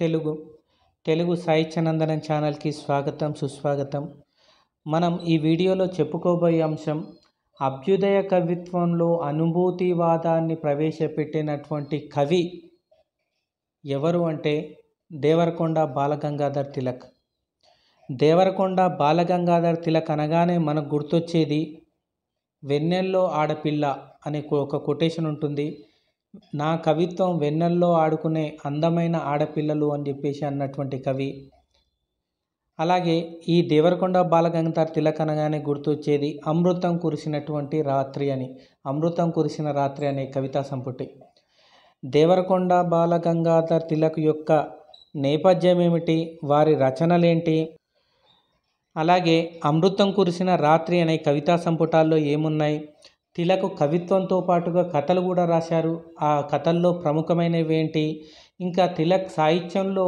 తెలుగు తెలుగు సాహిత్యనందనం ఛానల్కి స్వాగతం సుస్వాగతం మనం ఈ వీడియోలో చెప్పుకోబోయే అంశం అభ్యుదయ కవిత్వంలో అనుభూతివాదాన్ని ప్రవేశపెట్టినటువంటి కవి ఎవరు అంటే దేవరకొండ బాలగంగాధర్ తిలక్ దేవరకొండ బాలగంగాధర్ తిలక్ అనగానే మనకు గుర్తొచ్చేది వెన్నెల్లో ఆడపిల్ల అనే ఒక కొటేషన్ ఉంటుంది నా కవిత్వం వెన్నెల్లో ఆడుకునే అందమైన ఆడపిల్లలు అని చెప్పేసి అన్నటువంటి కవి అలాగే ఈ దేవరకొండ బాలగంగాధర్ తిలక్ అనగానే గుర్తొచ్చేది అమృతం కురిసినటువంటి రాత్రి అని అమృతం కురిసిన రాత్రి అనే కవితా సంపుటి దేవరకొండ బాలగంగాధర్ తిలక్ యొక్క నేపథ్యం ఏమిటి వారి రచనలేంటి అలాగే అమృతం కురిసిన రాత్రి అనే కవితా సంపుటాల్లో ఏమున్నాయి తిలక్ కవిత్వంతో పాటుగా కథలు కూడా రాశారు ఆ కథల్లో ప్రముఖమైనవి ఏంటి ఇంకా తిలక్ సాహిత్యంలో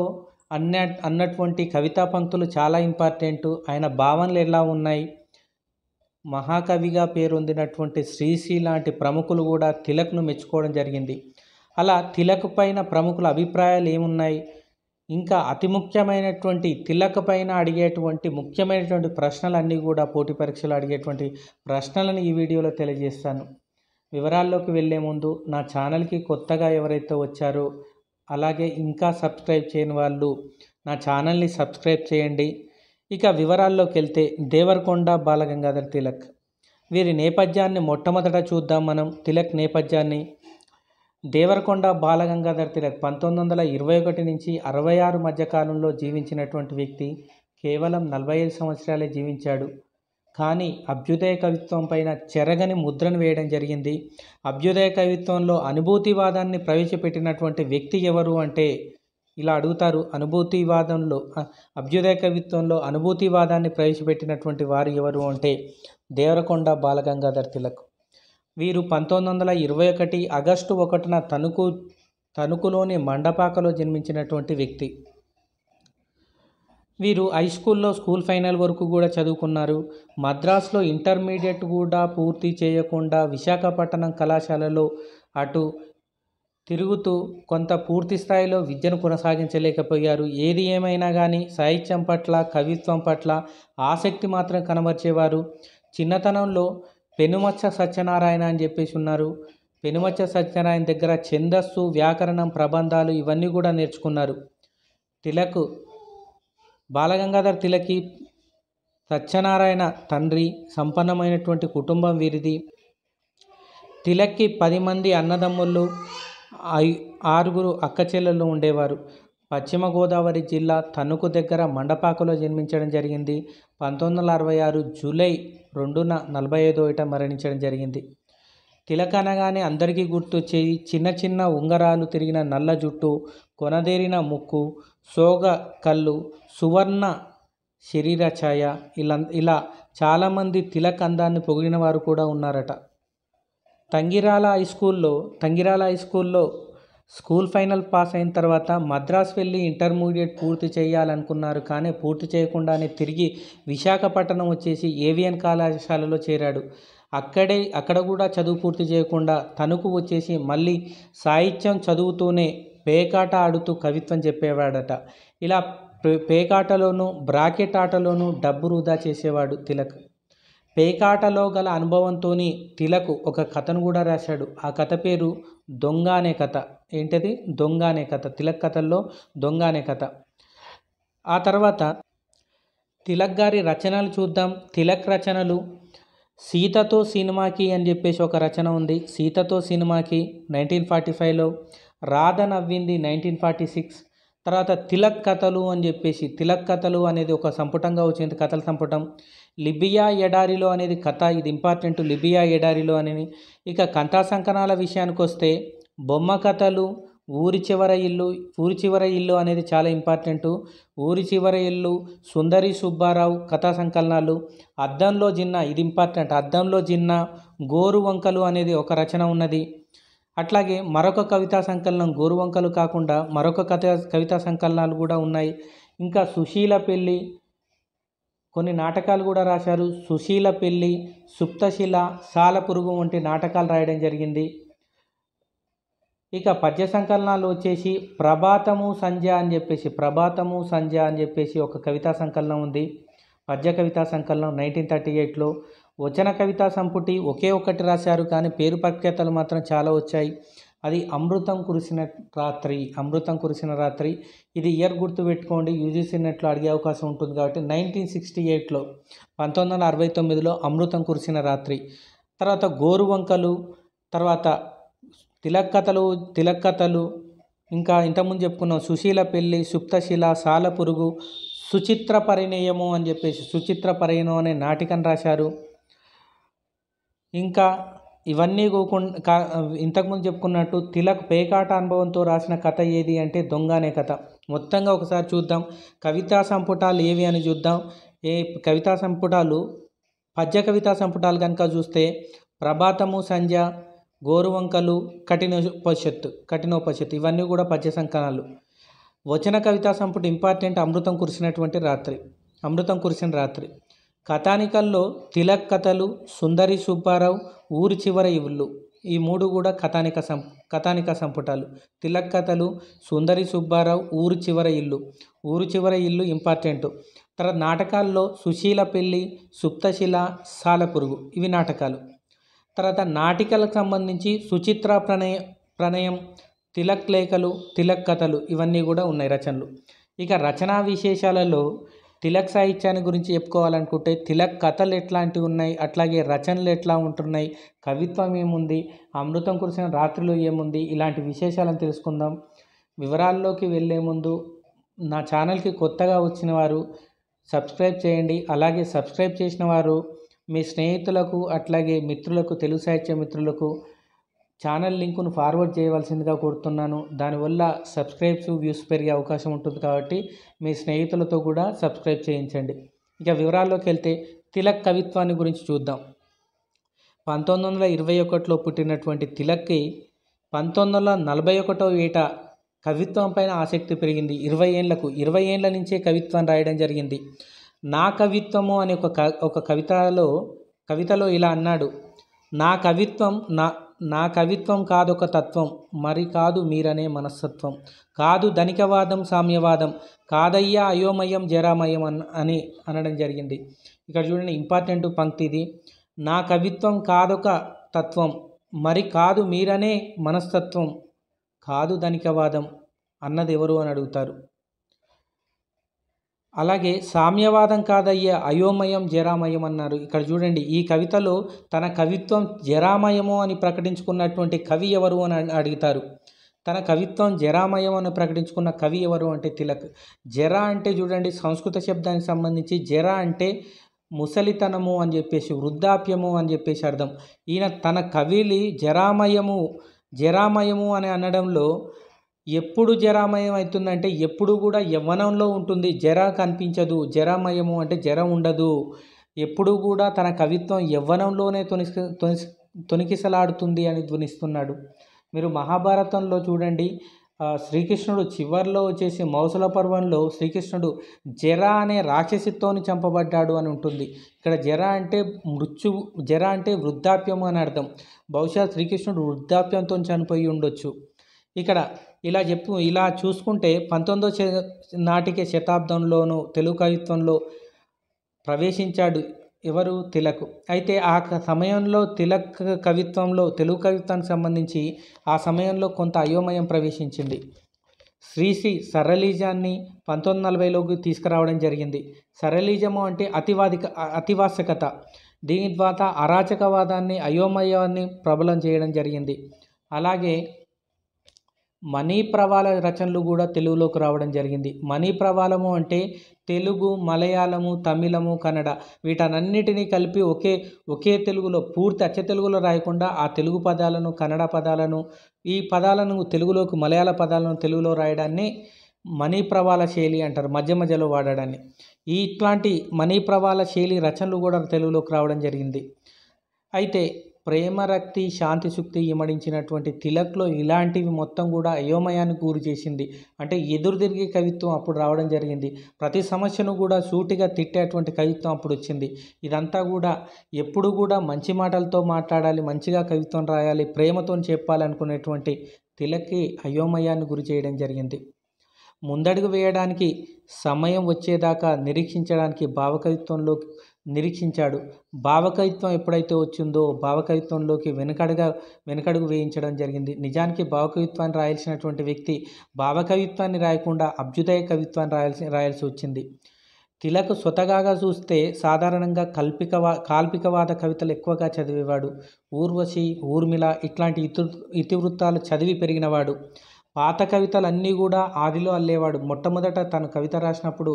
అన్న అన్నటువంటి కవితా పంక్తులు చాలా ఇంపార్టెంట్ ఆయన భావనలు ఎలా ఉన్నాయి మహాకవిగా పేరొందినటువంటి శ్రీశ్రీ లాంటి ప్రముఖులు కూడా తిలక్ను మెచ్చుకోవడం జరిగింది అలా తిలక్ పైన ప్రముఖుల అభిప్రాయాలు ఏమున్నాయి ఇంకా అతి ముఖ్యమైనటువంటి తిలక పైన అడిగేటువంటి ముఖ్యమైనటువంటి ప్రశ్నలన్నీ కూడా పోటీ పరీక్షలు అడిగేటువంటి ప్రశ్నలను ఈ వీడియోలో తెలియజేస్తాను వివరాల్లోకి వెళ్లే ముందు నా ఛానల్కి కొత్తగా ఎవరైతే వచ్చారో అలాగే ఇంకా సబ్స్క్రైబ్ చేయని వాళ్ళు నా ఛానల్ని సబ్స్క్రైబ్ చేయండి ఇక వివరాల్లోకి వెళ్తే దేవరకొండ బాలగంగాధర్ తిలక్ వీరి నేపథ్యాన్ని మొట్టమొదట చూద్దాం మనం తిలక్ నేపథ్యాన్ని దేవరకొండ బాలగంగాధర తిలక్ పంతొమ్మిది వందల ఇరవై ఒకటి నుంచి అరవై ఆరు మధ్యకాలంలో జీవించినటువంటి వ్యక్తి కేవలం నలభై ఐదు సంవత్సరాలే జీవించాడు కానీ అభ్యుదయ కవిత్వం పైన చెరగని ముద్రను వేయడం జరిగింది అభ్యుదయ కవిత్వంలో అనుభూతివాదాన్ని ప్రవేశపెట్టినటువంటి వ్యక్తి ఎవరు అంటే ఇలా అడుగుతారు అనుభూతివాదంలో అభ్యుదయ కవిత్వంలో అనుభూతివాదాన్ని ప్రవేశపెట్టినటువంటి వారు ఎవరు అంటే దేవరకొండ బాలగంగాధర్ తిలక్ వీరు పంతొమ్మిది వందల ఇరవై ఒకటి ఆగస్టు ఒకటిన తణుకు తణుకులోని మండపాకలో జన్మించినటువంటి వ్యక్తి వీరు హై స్కూల్లో స్కూల్ ఫైనల్ వరకు కూడా చదువుకున్నారు మద్రాసులో ఇంటర్మీడియట్ కూడా పూర్తి చేయకుండా విశాఖపట్నం కళాశాలలో అటు తిరుగుతూ కొంత పూర్తి స్థాయిలో విద్యను కొనసాగించలేకపోయారు ఏది ఏమైనా కానీ సాహిత్యం పట్ల కవిత్వం పట్ల ఆసక్తి మాత్రం కనబరిచేవారు చిన్నతనంలో పెనుమచ్చ సత్యనారాయణ అని చెప్పేసి ఉన్నారు పెనుమచ్చ సత్యనారాయణ దగ్గర ఛందస్సు వ్యాకరణం ప్రబంధాలు ఇవన్నీ కూడా నేర్చుకున్నారు తిలక్ బాలగంగాధర్ తిలకి సత్యనారాయణ తండ్రి సంపన్నమైనటువంటి కుటుంబం వీరిది తిలక్కి పది మంది అన్నదమ్ముళ్ళు ఐ ఆరుగురు అక్క చెల్లెళ్ళు ఉండేవారు పశ్చిమ గోదావరి జిల్లా తణుకు దగ్గర మండపాకలో జన్మించడం జరిగింది పంతొమ్మిది వందల అరవై ఆరు జూలై రెండున నలభై ఐదో ఏట మరణించడం జరిగింది తిలక్ అనగానే అందరికీ చేయి చిన్న చిన్న ఉంగరాలు తిరిగిన నల్ల జుట్టు కొనదేరిన ముక్కు సోగ కళ్ళు సువర్ణ శరీర ఛాయ ఇలా ఇలా చాలామంది తిలక్ అందాన్ని పొగిడిన వారు కూడా ఉన్నారట తంగిరాల హై స్కూల్లో తంగిరాల హై స్కూల్లో స్కూల్ ఫైనల్ పాస్ అయిన తర్వాత మద్రాస్ వెళ్ళి ఇంటర్మీడియట్ పూర్తి చేయాలనుకున్నారు కానీ పూర్తి చేయకుండానే తిరిగి విశాఖపట్నం వచ్చేసి ఏవిఎన్ కళాశాలలో చేరాడు అక్కడే అక్కడ కూడా చదువు పూర్తి చేయకుండా తణుకు వచ్చేసి మళ్ళీ సాహిత్యం చదువుతూనే పేకాట ఆడుతూ కవిత్వం చెప్పేవాడట ఇలా పేకాటలోనూ బ్రాకెట్ ఆటలోనూ డబ్బు వృధా చేసేవాడు తిలక్ పేకాటలో గల అనుభవంతో తిలకు ఒక కథను కూడా రాశాడు ఆ కథ పేరు దొంగ అనే కథ ఏంటది దొంగ అనే కథ తిలక్ కథల్లో దొంగ అనే కథ ఆ తర్వాత తిలక్ గారి రచనలు చూద్దాం తిలక్ రచనలు సీతతో సినిమాకి అని చెప్పేసి ఒక రచన ఉంది సీతతో సినిమాకి నైన్టీన్ ఫార్టీ ఫైవ్లో రాధ నవ్వింది నైన్టీన్ ఫార్టీ సిక్స్ తర్వాత తిలక్ కథలు అని చెప్పేసి తిలక్ కథలు అనేది ఒక సంపుటంగా వచ్చింది కథల సంపుటం లిబియా ఎడారిలో అనేది కథ ఇది ఇంపార్టెంట్ లిబియా ఎడారిలో అనేది ఇక కథా సంకనాల విషయానికి వస్తే బొమ్మ కథలు ఊరి చివర ఇల్లు ఊరి చివర ఇల్లు అనేది చాలా ఇంపార్టెంట్ ఊరి చివర ఇల్లు సుందరి సుబ్బారావు కథా సంకలనాలు అద్దంలో జిన్న ఇది ఇంపార్టెంట్ అద్దంలో జిన్న గోరు వంకలు అనేది ఒక రచన ఉన్నది అట్లాగే మరొక కవితా సంకలనం గోరు వంకలు కాకుండా మరొక కథ కవితా సంకలనాలు కూడా ఉన్నాయి ఇంకా సుశీల పెళ్ళి కొన్ని నాటకాలు కూడా రాశారు సుశీల పెళ్ళి సుప్తశిల సాలపురుగు వంటి నాటకాలు రాయడం జరిగింది ఇక పద్య సంకలనాలు వచ్చేసి ప్రభాతము సంధ్య అని చెప్పేసి ప్రభాతము సంధ్య అని చెప్పేసి ఒక కవితా సంకలనం ఉంది పద్య కవితా సంకలనం నైన్టీన్ థర్టీ ఎయిట్లో వచన కవితా సంపుటి ఒకే ఒకటి రాశారు కానీ పేరు ప్రఖ్యాతలు మాత్రం చాలా వచ్చాయి అది అమృతం కురిసిన రాత్రి అమృతం కురిసిన రాత్రి ఇది ఇయర్ గుర్తుపెట్టుకోండి యూజీసీ నెట్లో అడిగే అవకాశం ఉంటుంది కాబట్టి నైన్టీన్ సిక్స్టీ ఎయిట్లో పంతొమ్మిది వందల అరవై తొమ్మిదిలో అమృతం కురిసిన రాత్రి తర్వాత గోరువంకలు తర్వాత తిలక్ కథలు తిలక్ కథలు ఇంకా ఇంతకుముందు చెప్పుకున్నాం సుశీల పెళ్ళి సుప్తశిల సాల పురుగు సుచిత్ర పరిణయము అని చెప్పేసి సుచిత్ర పరిణయం అనే నాటికం రాశారు ఇంకా ఇవన్నీ కాకుండా ఇంతకుముందు చెప్పుకున్నట్టు తిలక్ పేకాట అనుభవంతో రాసిన కథ ఏది అంటే దొంగ అనే కథ మొత్తంగా ఒకసారి చూద్దాం కవితా సంపుటాలు ఏవి అని చూద్దాం ఏ కవితా సంపుటాలు పద్య కవితా సంపుటాలు కనుక చూస్తే ప్రభాతము సంధ్య గోరువంకలు కఠినోపనిషత్తు కఠినోపనిషత్తు ఇవన్నీ కూడా పద్య సంకలనాలు వచన కవితా సంపుటి ఇంపార్టెంట్ అమృతం కురిసినటువంటి రాత్రి అమృతం కురిసిన రాత్రి కథానికల్లో తిలక్ కథలు సుందరి సుబ్బారావు ఊరి చివర ఇల్లు ఈ మూడు కూడా కథానిక సం కథానిక సంపుటాలు తిలక్ కథలు సుందరి సుబ్బారావు ఊరు చివర ఇల్లు ఊరు చివర ఇల్లు ఇంపార్టెంట్ తర్వాత నాటకాల్లో సుశీల పెళ్ళి సుప్తశిల సాలపురుగు ఇవి నాటకాలు తర్వాత నాటికలకు సంబంధించి సుచిత్ర ప్రణయ ప్రణయం తిలక్ లేఖలు తిలక్ కథలు ఇవన్నీ కూడా ఉన్నాయి రచనలు ఇక రచనా విశేషాలలో తిలక్ సాహిత్యాన్ని గురించి చెప్పుకోవాలనుకుంటే తిలక్ కథలు ఎట్లాంటివి ఉన్నాయి అట్లాగే రచనలు ఎట్లా ఉంటున్నాయి కవిత్వం ఏముంది అమృతం కురిసిన రాత్రులు ఏముంది ఇలాంటి విశేషాలను తెలుసుకుందాం వివరాల్లోకి వెళ్ళే ముందు నా ఛానల్కి కొత్తగా వచ్చిన వారు సబ్స్క్రైబ్ చేయండి అలాగే సబ్స్క్రైబ్ చేసిన వారు మీ స్నేహితులకు అట్లాగే మిత్రులకు తెలుగు సాహిత్య మిత్రులకు ఛానల్ లింకును ఫార్వర్డ్ చేయవలసిందిగా కోరుతున్నాను దానివల్ల సబ్స్క్రైబ్స్ వ్యూస్ పెరిగే అవకాశం ఉంటుంది కాబట్టి మీ స్నేహితులతో కూడా సబ్స్క్రైబ్ చేయించండి ఇక వివరాల్లోకి వెళ్తే తిలక్ కవిత్వాన్ని గురించి చూద్దాం పంతొమ్మిది వందల ఇరవై ఒకటిలో పుట్టినటువంటి తిలక్కి పంతొమ్మిది వందల నలభై ఒకటో ఏట కవిత్వం పైన ఆసక్తి పెరిగింది ఇరవై ఏళ్లకు ఇరవై ఏళ్ల నుంచే కవిత్వం రాయడం జరిగింది నా కవిత్వము అనే ఒక ఒక కవితలో కవితలో ఇలా అన్నాడు నా కవిత్వం నా నా కవిత్వం కాదొక తత్వం మరి కాదు మీరనే మనస్తత్వం కాదు ధనికవాదం సామ్యవాదం కాదయ్యా అయోమయం జరామయం అన్ అని అనడం జరిగింది ఇక్కడ చూడండి ఇంపార్టెంట్ పంక్తి ఇది నా కవిత్వం కాదొక తత్వం మరి కాదు మీరనే మనస్తత్వం కాదు ధనికవాదం అన్నది ఎవరు అని అడుగుతారు అలాగే సామ్యవాదం కాదయ్యా అయోమయం జరామయం అన్నారు ఇక్కడ చూడండి ఈ కవితలో తన కవిత్వం జరామయము అని ప్రకటించుకున్నటువంటి కవి ఎవరు అని అడుగుతారు తన కవిత్వం జరామయం అని ప్రకటించుకున్న కవి ఎవరు అంటే తిలక్ జర అంటే చూడండి సంస్కృత శబ్దానికి సంబంధించి జర అంటే ముసలితనము అని చెప్పేసి వృద్ధాప్యము అని చెప్పేసి అర్థం ఈయన తన కవిలి జరామయము జరామయము అని అనడంలో ఎప్పుడు జరామయం అవుతుందంటే ఎప్పుడు కూడా యవ్వనంలో ఉంటుంది జరా కనిపించదు జరామయము అంటే జ్వర ఉండదు ఎప్పుడు కూడా తన కవిత్వం యవ్వనంలోనే తొనిసి తొనిసి తొనికిసలాడుతుంది అని ధ్వనిస్తున్నాడు మీరు మహాభారతంలో చూడండి శ్రీకృష్ణుడు చివరిలో వచ్చేసి మౌసల పర్వంలో శ్రీకృష్ణుడు జర అనే రాక్షసితోని చంపబడ్డాడు అని ఉంటుంది ఇక్కడ జర అంటే మృత్యు జర అంటే వృద్ధాప్యం అని అర్థం బహుశా శ్రీకృష్ణుడు వృద్ధాప్యంతో చనిపోయి ఉండొచ్చు ఇక్కడ ఇలా చెప్పు ఇలా చూసుకుంటే పంతొమ్మిదో నాటికే శతాబ్దంలోనూ తెలుగు కవిత్వంలో ప్రవేశించాడు ఎవరు తిలక్ అయితే ఆ సమయంలో తిలక్ కవిత్వంలో తెలుగు కవిత్వానికి సంబంధించి ఆ సమయంలో కొంత అయోమయం ప్రవేశించింది శ్రీశ్రీ సరళీజాన్ని పంతొమ్మిది నలభైలోకి తీసుకురావడం జరిగింది సరళీజము అంటే అతివాదిక అతివాసకత దీని ద్వారా అరాచకవాదాన్ని అయోమయాన్ని ప్రబలం చేయడం జరిగింది అలాగే మనీ ప్రవాల రచనలు కూడా తెలుగులోకి రావడం జరిగింది మనీ ప్రవాలము అంటే తెలుగు మలయాళము తమిళము కన్నడ వీటన్నిటినీ కలిపి ఒకే ఒకే తెలుగులో పూర్తి అచ్చ తెలుగులో రాయకుండా ఆ తెలుగు పదాలను కన్నడ పదాలను ఈ పదాలను తెలుగులోకి మలయాళ పదాలను తెలుగులో రాయడాన్ని మనీ ప్రవాల శైలి అంటారు మధ్య మధ్యలో వాడడాన్ని ఇట్లాంటి మనీ ప్రవాల శైలి రచనలు కూడా తెలుగులోకి రావడం జరిగింది అయితే ప్రేమ రక్తి శాంతి శుక్తి ఇమడించినటువంటి తిలక్లో ఇలాంటివి మొత్తం కూడా అయోమయానికి గురి చేసింది అంటే ఎదురుదిరిగే కవిత్వం అప్పుడు రావడం జరిగింది ప్రతి సమస్యను కూడా సూటిగా తిట్టేటువంటి కవిత్వం అప్పుడు వచ్చింది ఇదంతా కూడా ఎప్పుడు కూడా మంచి మాటలతో మాట్లాడాలి మంచిగా కవిత్వం రాయాలి ప్రేమతో చెప్పాలనుకునేటువంటి తిలక్కి అయోమయాన్ని గురి చేయడం జరిగింది ముందడుగు వేయడానికి సమయం వచ్చేదాకా నిరీక్షించడానికి భావకవిత్వంలోకి నిరీక్షించాడు భావకవిత్వం ఎప్పుడైతే వచ్చిందో భావకవిత్వంలోకి వెనకడగా వెనకడుగు వేయించడం జరిగింది నిజానికి భావకవిత్వాన్ని రాయాల్సినటువంటి వ్యక్తి భావకవిత్వాన్ని రాయకుండా అభ్యుదయ కవిత్వాన్ని రాయాల్సి రాయాల్సి వచ్చింది తిలక్ స్వతగాగా చూస్తే సాధారణంగా కల్పికవా కాల్పికవాద కవితలు ఎక్కువగా చదివేవాడు ఊర్వశి ఊర్మిళ ఇట్లాంటి ఇతి ఇతివృత్తాలు చదివి పెరిగినవాడు పాత కవితలన్నీ కూడా ఆదిలో అల్లేవాడు మొట్టమొదట తను కవిత రాసినప్పుడు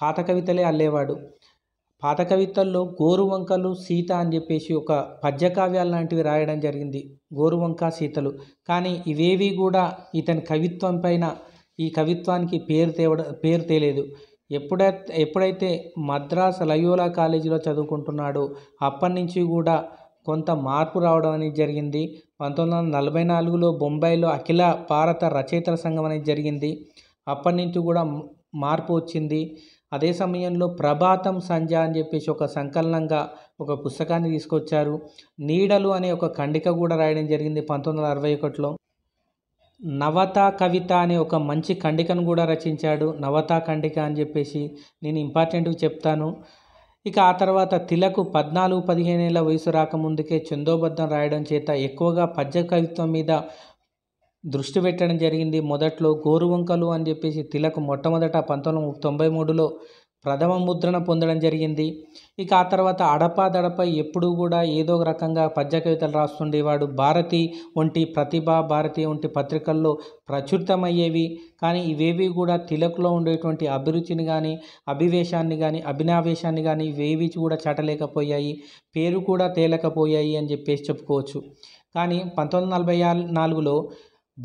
పాత కవితలే అల్లేవాడు పాత కవితల్లో గోరువంకలు సీత అని చెప్పేసి ఒక పద్యకావ్యాలు లాంటివి రాయడం జరిగింది గోరువంక సీతలు కానీ ఇవేవి కూడా ఇతని కవిత్వం పైన ఈ కవిత్వానికి పేరు తేవడ పేరు తేలేదు ఎప్పుడైతే ఎప్పుడైతే మద్రాస్ లయోలా కాలేజీలో చదువుకుంటున్నాడో అప్పటి నుంచి కూడా కొంత మార్పు రావడం అనేది జరిగింది పంతొమ్మిది వందల నలభై నాలుగులో బొంబాయిలో అఖిల భారత రచయితల సంఘం అనేది జరిగింది అప్పటి నుంచి కూడా మార్పు వచ్చింది అదే సమయంలో ప్రభాతం సంధ్య అని చెప్పేసి ఒక సంకలనంగా ఒక పుస్తకాన్ని తీసుకొచ్చారు నీడలు అనే ఒక ఖండిక కూడా రాయడం జరిగింది పంతొమ్మిది వందల అరవై ఒకటిలో నవత కవిత అనే ఒక మంచి ఖండికను కూడా రచించాడు నవత ఖండిక అని చెప్పేసి నేను ఇంపార్టెంట్గా చెప్తాను ఇక ఆ తర్వాత తిలకు పద్నాలుగు పదిహేనేళ్ల వయసు రాకముందుకే చందోబద్ధం రాయడం చేత ఎక్కువగా పద్య కవిత్వం మీద దృష్టి పెట్టడం జరిగింది మొదట్లో గోరువంకలు అని చెప్పేసి తిలక్ మొట్టమొదట పంతొమ్మిది తొంభై మూడులో ప్రథమ ముద్రణ పొందడం జరిగింది ఇక ఆ తర్వాత అడపా దడప ఎప్పుడూ కూడా ఏదో ఒక రకంగా పద్య కవితలు రాస్తుండేవాడు భారతి వంటి ప్రతిభ భారతి వంటి పత్రికల్లో ప్రచురితమయ్యేవి కానీ ఇవేవి కూడా తిలకులో ఉండేటువంటి అభిరుచిని కానీ అభివేశాన్ని కానీ అభినావేశాన్ని కానీ ఇవేవి కూడా చాటలేకపోయాయి పేరు కూడా తేలకపోయాయి అని చెప్పేసి చెప్పుకోవచ్చు కానీ పంతొమ్మిది నలభై నాలుగులో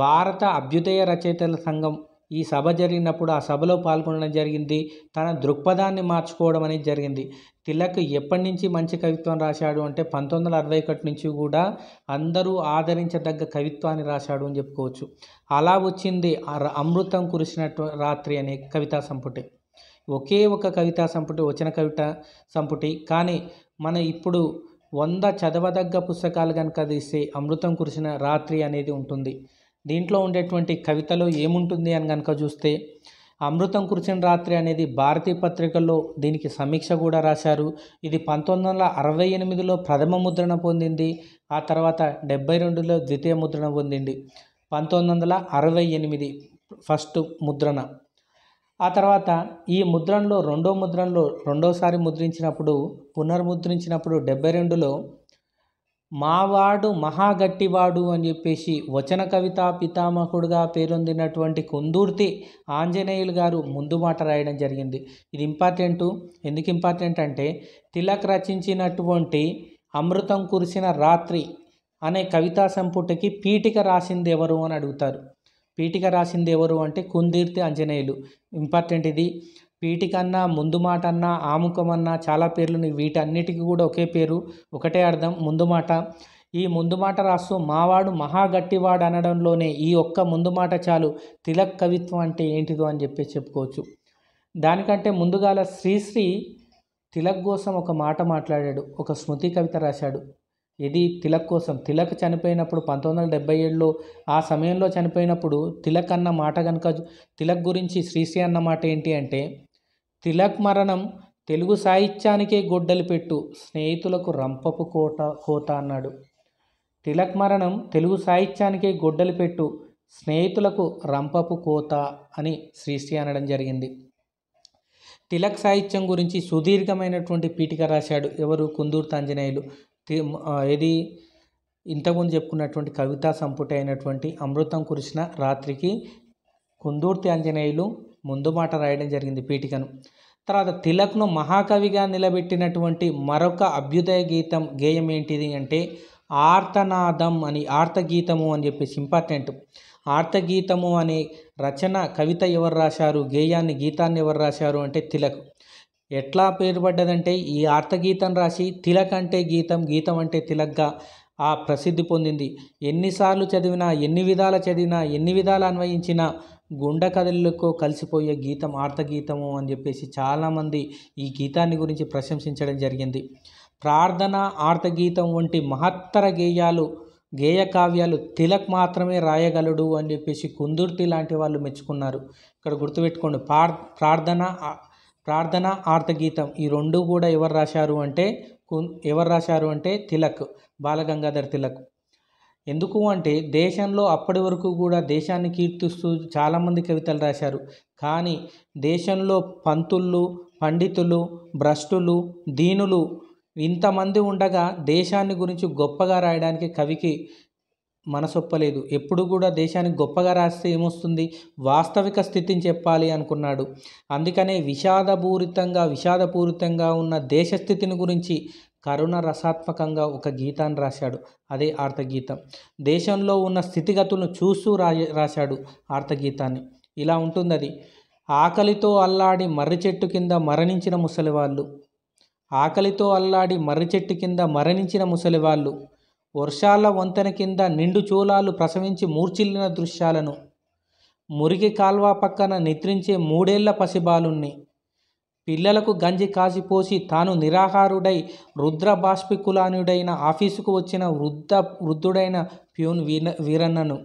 భారత అభ్యుదయ రచయితల సంఘం ఈ సభ జరిగినప్పుడు ఆ సభలో పాల్గొనడం జరిగింది తన దృక్పథాన్ని మార్చుకోవడం అనేది జరిగింది తిలక్ ఎప్పటి నుంచి మంచి కవిత్వం రాశాడు అంటే పంతొమ్మిది వందల అరవై ఒకటి నుంచి కూడా అందరూ ఆదరించదగ్గ కవిత్వాన్ని రాశాడు అని చెప్పుకోవచ్చు అలా వచ్చింది అమృతం కురిసినట్టు రాత్రి అనే కవితా సంపుటి ఒకే ఒక కవితా సంపుటి వచ్చిన కవిత సంపుటి కానీ మన ఇప్పుడు వంద చదవదగ్గ పుస్తకాలు కనుక తీస్తే అమృతం కురిసిన రాత్రి అనేది ఉంటుంది దీంట్లో ఉండేటువంటి కవితలో ఏముంటుంది అని కనుక చూస్తే అమృతం కురిసిన రాత్రి అనేది భారతీయ పత్రికల్లో దీనికి సమీక్ష కూడా రాశారు ఇది పంతొమ్మిది వందల అరవై ఎనిమిదిలో ప్రథమ ముద్రణ పొందింది ఆ తర్వాత డెబ్బై రెండులో ద్వితీయ ముద్రణ పొందింది పంతొమ్మిది వందల అరవై ఎనిమిది ఫస్ట్ ముద్రణ ఆ తర్వాత ఈ ముద్రణలో రెండో ముద్రణలో రెండోసారి ముద్రించినప్పుడు పునర్ముద్రించినప్పుడు డెబ్బై రెండులో మావాడు మహాగట్టివాడు అని చెప్పేసి వచన కవిత పితామహుడుగా పేరొందినటువంటి కుందూర్తి ఆంజనేయులు గారు ముందు మాట రాయడం జరిగింది ఇది ఇంపార్టెంటు ఎందుకు ఇంపార్టెంట్ అంటే తిలక్ రచించినటువంటి అమృతం కురిసిన రాత్రి అనే కవితా సంపుటకి పీఠిక రాసింది ఎవరు అని అడుగుతారు పీఠిక రాసింది ఎవరు అంటే కుందీర్తి ఆంజనేయులు ఇంపార్టెంట్ ఇది వీటికన్నా ముందు మాట అన్నా ఆముఖమన్నా చాలా పేర్లు వీటన్నిటికీ కూడా ఒకే పేరు ఒకటే అర్థం ముందు మాట ఈ ముందు మాట రాస్తూ మావాడు మహాగట్టివాడు అనడంలోనే ఈ ఒక్క ముందు మాట చాలు తిలక్ కవిత్వం అంటే ఏంటిదో అని చెప్పేసి చెప్పుకోవచ్చు దానికంటే ముందుగాల శ్రీశ్రీ తిలక్ కోసం ఒక మాట మాట్లాడాడు ఒక స్మృతి కవిత రాశాడు ఇది తిలక్ కోసం తిలక్ చనిపోయినప్పుడు పంతొమ్మిది వందల డెబ్బై ఏడులో ఆ సమయంలో చనిపోయినప్పుడు తిలక్ అన్న మాట కనుక తిలక్ గురించి శ్రీశ్రీ అన్న మాట ఏంటి అంటే తిలక్ మరణం తెలుగు సాహిత్యానికే గొడ్డలి పెట్టు స్నేహితులకు రంపపు కోట కోత అన్నాడు తిలక్ మరణం తెలుగు సాహిత్యానికే గొడ్డలి పెట్టు స్నేహితులకు రంపపు కోత అని శ్రీశ్రీ అనడం జరిగింది తిలక్ సాహిత్యం గురించి సుదీర్ఘమైనటువంటి పీఠిక రాశాడు ఎవరు కుందూరు తంజనేయులు ఏది ఇంతకుముందు చెప్పుకున్నటువంటి కవితా సంపుటి అయినటువంటి అమృతం కురిసిన రాత్రికి కుందూర్తి ఆంజనేయులు ముందు మాట రాయడం జరిగింది పీఠికను తర్వాత తిలక్ను మహాకవిగా నిలబెట్టినటువంటి మరొక అభ్యుదయ గీతం గేయం ఏంటిది అంటే ఆర్తనాదం అని ఆర్తగీతము అని చెప్పేసి ఇంపార్టెంట్ ఆర్తగీతము అనే రచన కవిత ఎవరు రాశారు గేయాన్ని గీతాన్ని ఎవరు రాశారు అంటే తిలక్ ఎట్లా పేరు పడ్డదంటే ఈ ఆర్తగీతం రాసి తిలక్ అంటే గీతం గీతం అంటే తిలక్గా ఆ ప్రసిద్ధి పొందింది ఎన్నిసార్లు చదివినా ఎన్ని విధాల చదివినా ఎన్ని విధాలు అన్వయించినా గుండె కథలకు కలిసిపోయే గీతం ఆర్తగీతము అని చెప్పేసి చాలామంది ఈ గీతాన్ని గురించి ప్రశంసించడం జరిగింది ప్రార్థన ఆర్తగీతం వంటి మహత్తర గేయాలు గేయ కావ్యాలు తిలక్ మాత్రమే రాయగలడు అని చెప్పేసి కుందుర్తి లాంటి వాళ్ళు మెచ్చుకున్నారు ఇక్కడ గుర్తుపెట్టుకోండి ప్రార్థన ప్రార్థన ఆర్తగీతం ఈ రెండు కూడా ఎవరు రాశారు అంటే ఎవరు రాశారు అంటే తిలక్ బాలగంగాధర్ తిలక్ ఎందుకు అంటే దేశంలో అప్పటి వరకు కూడా దేశాన్ని కీర్తిస్తూ చాలామంది కవితలు రాశారు కానీ దేశంలో పంతులు పండితులు భ్రష్టులు దీనులు ఇంతమంది ఉండగా దేశాన్ని గురించి గొప్పగా రాయడానికి కవికి మనసొప్పలేదు ఎప్పుడు కూడా దేశానికి గొప్పగా రాస్తే ఏమొస్తుంది వాస్తవిక స్థితిని చెప్పాలి అనుకున్నాడు అందుకనే విషాదపూరితంగా విషాదపూరితంగా ఉన్న దేశ స్థితిని గురించి కరుణ రసాత్మకంగా ఒక గీతాన్ని రాశాడు అదే ఆర్తగీతం దేశంలో ఉన్న స్థితిగతులను చూస్తూ రాశాడు ఆర్తగీతాన్ని ఇలా ఉంటుంది అది ఆకలితో అల్లాడి మర్రి చెట్టు కింద మరణించిన ముసలివాళ్ళు ఆకలితో అల్లాడి మర్రి చెట్టు కింద మరణించిన ముసలివాళ్ళు వర్షాల వంతెన కింద నిండు చూలాలు ప్రసవించి మూర్చిల్లిన దృశ్యాలను మురికి కాల్వ పక్కన నిద్రించే మూడేళ్ల పసిబాలుణ్ణి పిల్లలకు గంజి కాసిపోసి తాను నిరాహారుడై రుద్ర బాష్పికులానుడైన ఆఫీసుకు వచ్చిన వృద్ధ వృద్ధుడైన ప్యూన్ వీర వీరన్నను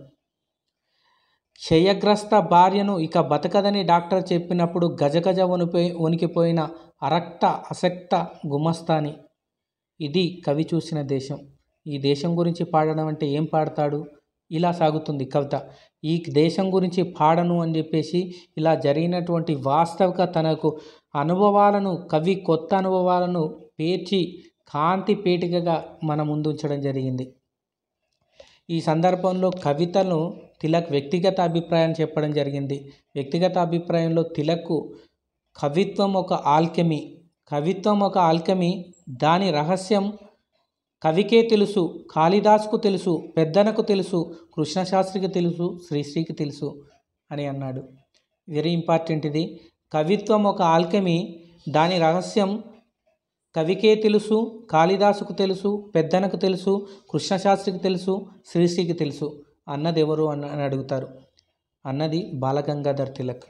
క్షయగ్రస్త భార్యను ఇక బతకదని డాక్టర్ చెప్పినప్పుడు గజగజ వణిపోయి వణికిపోయిన అరక్త అసక్త గుమస్తాని ఇది కవి చూసిన దేశం ఈ దేశం గురించి పాడడం అంటే ఏం పాడతాడు ఇలా సాగుతుంది కవిత ఈ దేశం గురించి పాడను అని చెప్పేసి ఇలా జరిగినటువంటి వాస్తవిక తనకు అనుభవాలను కవి కొత్త అనుభవాలను పేర్చి కాంతి పేటికగా మన ముందు ఉంచడం జరిగింది ఈ సందర్భంలో కవితను తిలక్ వ్యక్తిగత అభిప్రాయం చెప్పడం జరిగింది వ్యక్తిగత అభిప్రాయంలో తిలక్ కవిత్వం ఒక ఆల్కెమీ కవిత్వం ఒక ఆల్కెమీ దాని రహస్యం కవికే తెలుసు కాళిదాసుకు తెలుసు పెద్దనకు తెలుసు కృష్ణశాస్త్రికి తెలుసు శ్రీశ్రీకి తెలుసు అని అన్నాడు వెరీ ఇంపార్టెంట్ ఇది కవిత్వం ఒక ఆల్కెమీ దాని రహస్యం కవికే తెలుసు కాళిదాసుకు తెలుసు పెద్దనకు తెలుసు కృష్ణశాస్త్రికి తెలుసు శ్రీశ్రీకి తెలుసు అన్నది ఎవరు అని అడుగుతారు అన్నది బాలగంగాధర్ తిలక్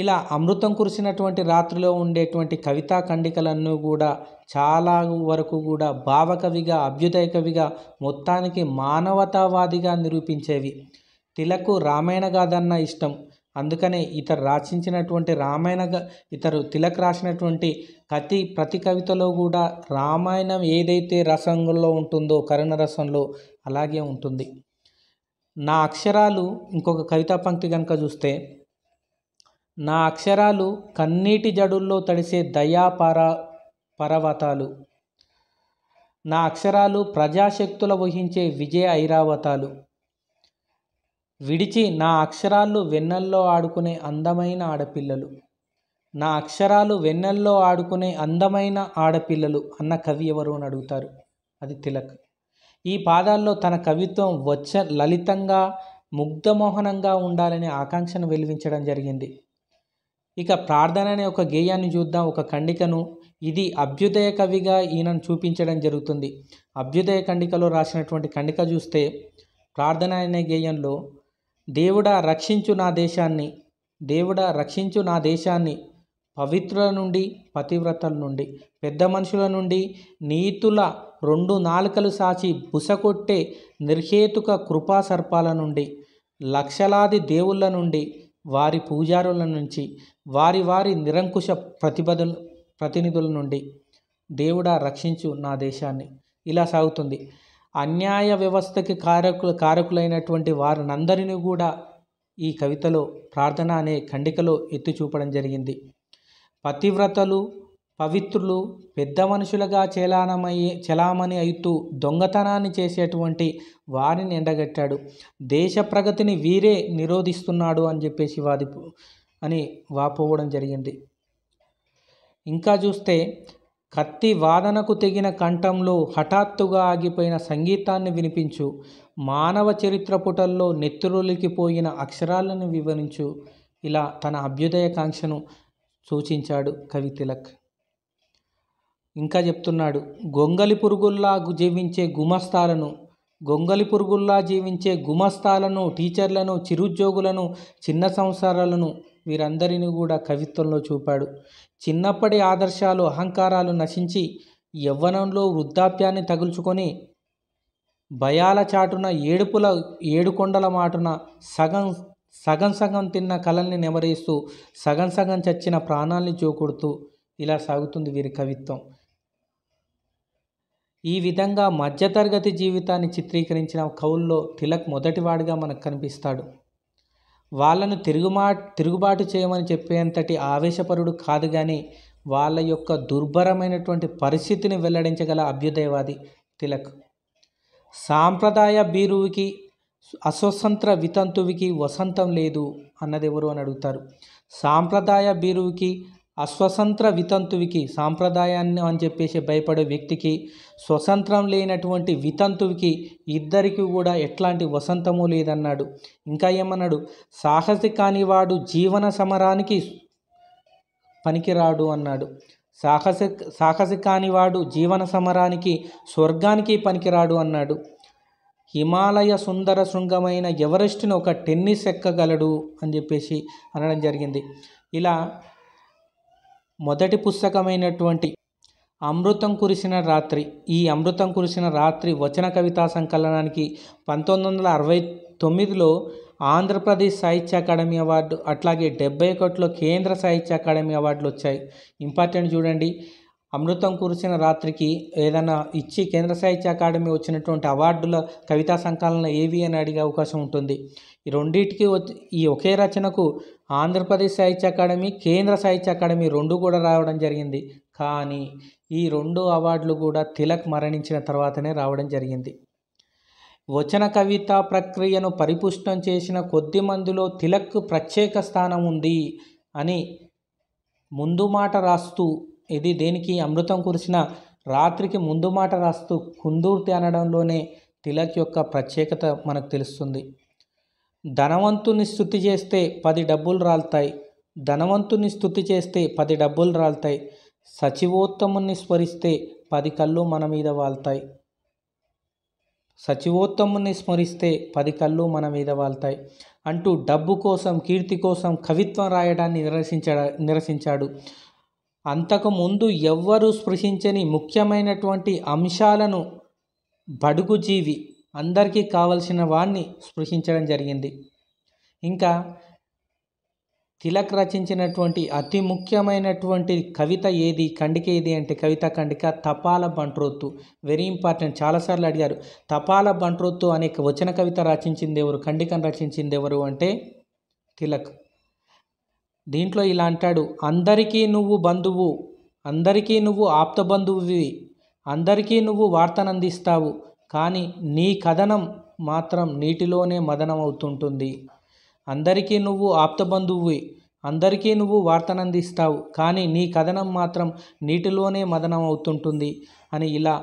ఇలా అమృతం కురిసినటువంటి రాత్రిలో ఉండేటువంటి కవితా ఖండికలన్నీ కూడా చాలా వరకు కూడా భావకవిగా అభ్యుదయ కవిగా మొత్తానికి మానవతావాదిగా నిరూపించేవి తిలకు రామాయణ గాథన్న ఇష్టం అందుకనే ఇతరు రాచించినటువంటి రామాయణ ఇతరు తిలక్ రాసినటువంటి ప్రతి ప్రతి కవితలో కూడా రామాయణం ఏదైతే రసంలో ఉంటుందో కరుణ రసంలో అలాగే ఉంటుంది నా అక్షరాలు ఇంకొక కవితా పంక్తి కనుక చూస్తే నా అక్షరాలు కన్నీటి జడుల్లో తడిసే దయా పర నా అక్షరాలు ప్రజాశక్తుల వహించే విజయ ఐరావతాలు విడిచి నా అక్షరాలు వెన్నెల్లో ఆడుకునే అందమైన ఆడపిల్లలు నా అక్షరాలు వెన్నెల్లో ఆడుకునే అందమైన ఆడపిల్లలు అన్న కవి ఎవరు అని అడుగుతారు అది తిలక్ ఈ పాదాల్లో తన కవిత్వం వచ్చ లలితంగా ముగ్ధమోహనంగా ఉండాలనే ఆకాంక్షను వెలివించడం జరిగింది ఇక ప్రార్థన అనే ఒక గేయాన్ని చూద్దాం ఒక ఖండికను ఇది అభ్యుదయ కవిగా ఈయనను చూపించడం జరుగుతుంది అభ్యుదయ ఖండికలో రాసినటువంటి ఖండిక చూస్తే ప్రార్థన అనే గేయంలో దేవుడా రక్షించు నా దేశాన్ని దేవుడా రక్షించు నా దేశాన్ని పవిత్రుల నుండి పతివ్రతల నుండి పెద్ద మనుషుల నుండి నీతుల రెండు నాలుకలు సాచి బుసకొట్టే నిర్హేతుక కృపా సర్పాల నుండి లక్షలాది దేవుళ్ళ నుండి వారి పూజారుల నుంచి వారి వారి నిరంకుశ ప్రతిపదు ప్రతినిధుల నుండి దేవుడా రక్షించు నా దేశాన్ని ఇలా సాగుతుంది అన్యాయ వ్యవస్థకి కారకులు కారకులైనటువంటి వారినందరినీ కూడా ఈ కవితలో ప్రార్థన అనే ఖండికలో ఎత్తి చూపడం జరిగింది పతివ్రతలు పవిత్రులు పెద్ద మనుషులుగా చేలానమయ్యే చలామణి అవుతూ దొంగతనాన్ని చేసేటువంటి వారిని ఎండగట్టాడు దేశ ప్రగతిని వీరే నిరోధిస్తున్నాడు అని చెప్పేసి వాది అని వాపోవడం జరిగింది ఇంకా చూస్తే కత్తి వాదనకు తెగిన కంఠంలో హఠాత్తుగా ఆగిపోయిన సంగీతాన్ని వినిపించు మానవ చరిత్ర పుటల్లో నెత్తురులికిపోయిన అక్షరాలను వివరించు ఇలా తన కాంక్షను సూచించాడు కవి తిలక్ ఇంకా చెప్తున్నాడు గొంగలి పురుగుల్లా జీవించే గుమస్తాలను గొంగలి పురుగుల్లా జీవించే గుమస్తాలను టీచర్లను చిరుద్యోగులను చిన్న సంసారాలను వీరందరినీ కూడా కవిత్వంలో చూపాడు చిన్నప్పటి ఆదర్శాలు అహంకారాలు నశించి యవ్వనంలో వృద్ధాప్యాన్ని తగుల్చుకొని భయాల చాటున ఏడుపుల ఏడుకొండల మాటున సగం సగం సగం తిన్న కళల్ని నెమరేస్తూ సగం సగం చచ్చిన ప్రాణాల్ని చూకొడుతూ ఇలా సాగుతుంది వీరి కవిత్వం ఈ విధంగా మధ్యతరగతి జీవితాన్ని చిత్రీకరించిన కవుల్లో తిలక్ మొదటివాడిగా మనకు కనిపిస్తాడు వాళ్ళను తిరుగుమా తిరుగుబాటు చేయమని చెప్పేంతటి ఆవేశపరుడు కాదు కానీ వాళ్ళ యొక్క దుర్భరమైనటువంటి పరిస్థితిని వెల్లడించగల అభ్యుదయవాది తిలక్ సాంప్రదాయ బీరువుకి అస్వతంత్ర వితంతువుకి వసంతం లేదు అన్నది ఎవరు అని అడుగుతారు సాంప్రదాయ బీరువుకి అస్వతంత్ర వితంతువుకి సాంప్రదాయాన్ని అని చెప్పేసి భయపడే వ్యక్తికి స్వతంత్రం లేనటువంటి వితంతువుకి ఇద్దరికి కూడా ఎట్లాంటి వసంతము లేదన్నాడు ఇంకా ఏమన్నాడు సాహసి కానివాడు జీవన సమరానికి పనికిరాడు అన్నాడు సాహసి సాహసి కానివాడు జీవన సమరానికి స్వర్గానికి పనికిరాడు అన్నాడు హిమాలయ సుందర శృంగమైన ఎవరెస్ట్ని ఒక టెన్నిస్ ఎక్కగలడు అని చెప్పేసి అనడం జరిగింది ఇలా మొదటి పుస్తకమైనటువంటి అమృతం కురిసిన రాత్రి ఈ అమృతం కురిసిన రాత్రి వచన కవితా సంకలనానికి పంతొమ్మిది వందల అరవై తొమ్మిదిలో ఆంధ్రప్రదేశ్ సాహిత్య అకాడమీ అవార్డు అట్లాగే డెబ్బై ఒకటిలో కేంద్ర సాహిత్య అకాడమీ అవార్డులు వచ్చాయి ఇంపార్టెంట్ చూడండి అమృతం కురిసిన రాత్రికి ఏదైనా ఇచ్చి కేంద్ర సాహిత్య అకాడమీ వచ్చినటువంటి అవార్డుల కవితా సంకలన ఏవి అని అడిగే అవకాశం ఉంటుంది ఈ రెండింటికి ఈ ఒకే రచనకు ఆంధ్రప్రదేశ్ సాహిత్య అకాడమీ కేంద్ర సాహిత్య అకాడమీ రెండు కూడా రావడం జరిగింది కానీ ఈ రెండు అవార్డులు కూడా తిలక్ మరణించిన తర్వాతనే రావడం జరిగింది వచన కవిత ప్రక్రియను పరిపుష్టం చేసిన కొద్ది మందిలో తిలక్ ప్రత్యేక స్థానం ఉంది అని ముందు మాట రాస్తూ ఇది దేనికి అమృతం కురిసిన రాత్రికి ముందు మాట రాస్తూ కుందూర్తి అనడంలోనే తిలక్ యొక్క ప్రత్యేకత మనకు తెలుస్తుంది ధనవంతుని స్థుతి చేస్తే పది డబ్బులు రాలుతాయి ధనవంతుని స్థుతి చేస్తే పది డబ్బులు రాలుతాయి సచివోత్తముని స్మరిస్తే పది కళ్ళు మన మీద వాళ్తాయి సచివోత్తముని స్మరిస్తే పది కళ్ళు మన మీద వాళ్తాయి అంటూ డబ్బు కోసం కీర్తి కోసం కవిత్వం రాయడాన్ని నిరసించ నిరసించాడు అంతకుముందు ఎవ్వరూ స్పృశించని ముఖ్యమైనటువంటి అంశాలను బడుగు జీవి అందరికీ కావలసిన వాణ్ణి స్పృశించడం జరిగింది ఇంకా తిలక్ రచించినటువంటి అతి ముఖ్యమైనటువంటి కవిత ఏది కండిక ఏది అంటే కవిత కండిక తపాల బంట్రోత్తు వెరీ ఇంపార్టెంట్ చాలాసార్లు అడిగారు తపాల బంట్రోత్తు అనే వచన కవిత రచించింది ఎవరు ఖండికను రచించింది ఎవరు అంటే తిలక్ దీంట్లో ఇలా అంటాడు అందరికీ నువ్వు బంధువు అందరికీ నువ్వు ఆప్త బంధువువి అందరికీ నువ్వు వార్తనందిస్తావు కానీ నీ కథనం మాత్రం నీటిలోనే మదనం అవుతుంటుంది అందరికీ నువ్వు ఆప్త బంధువువి అందరికీ నువ్వు వార్తనందిస్తావు కానీ నీ కథనం మాత్రం నీటిలోనే మదనం అవుతుంటుంది అని ఇలా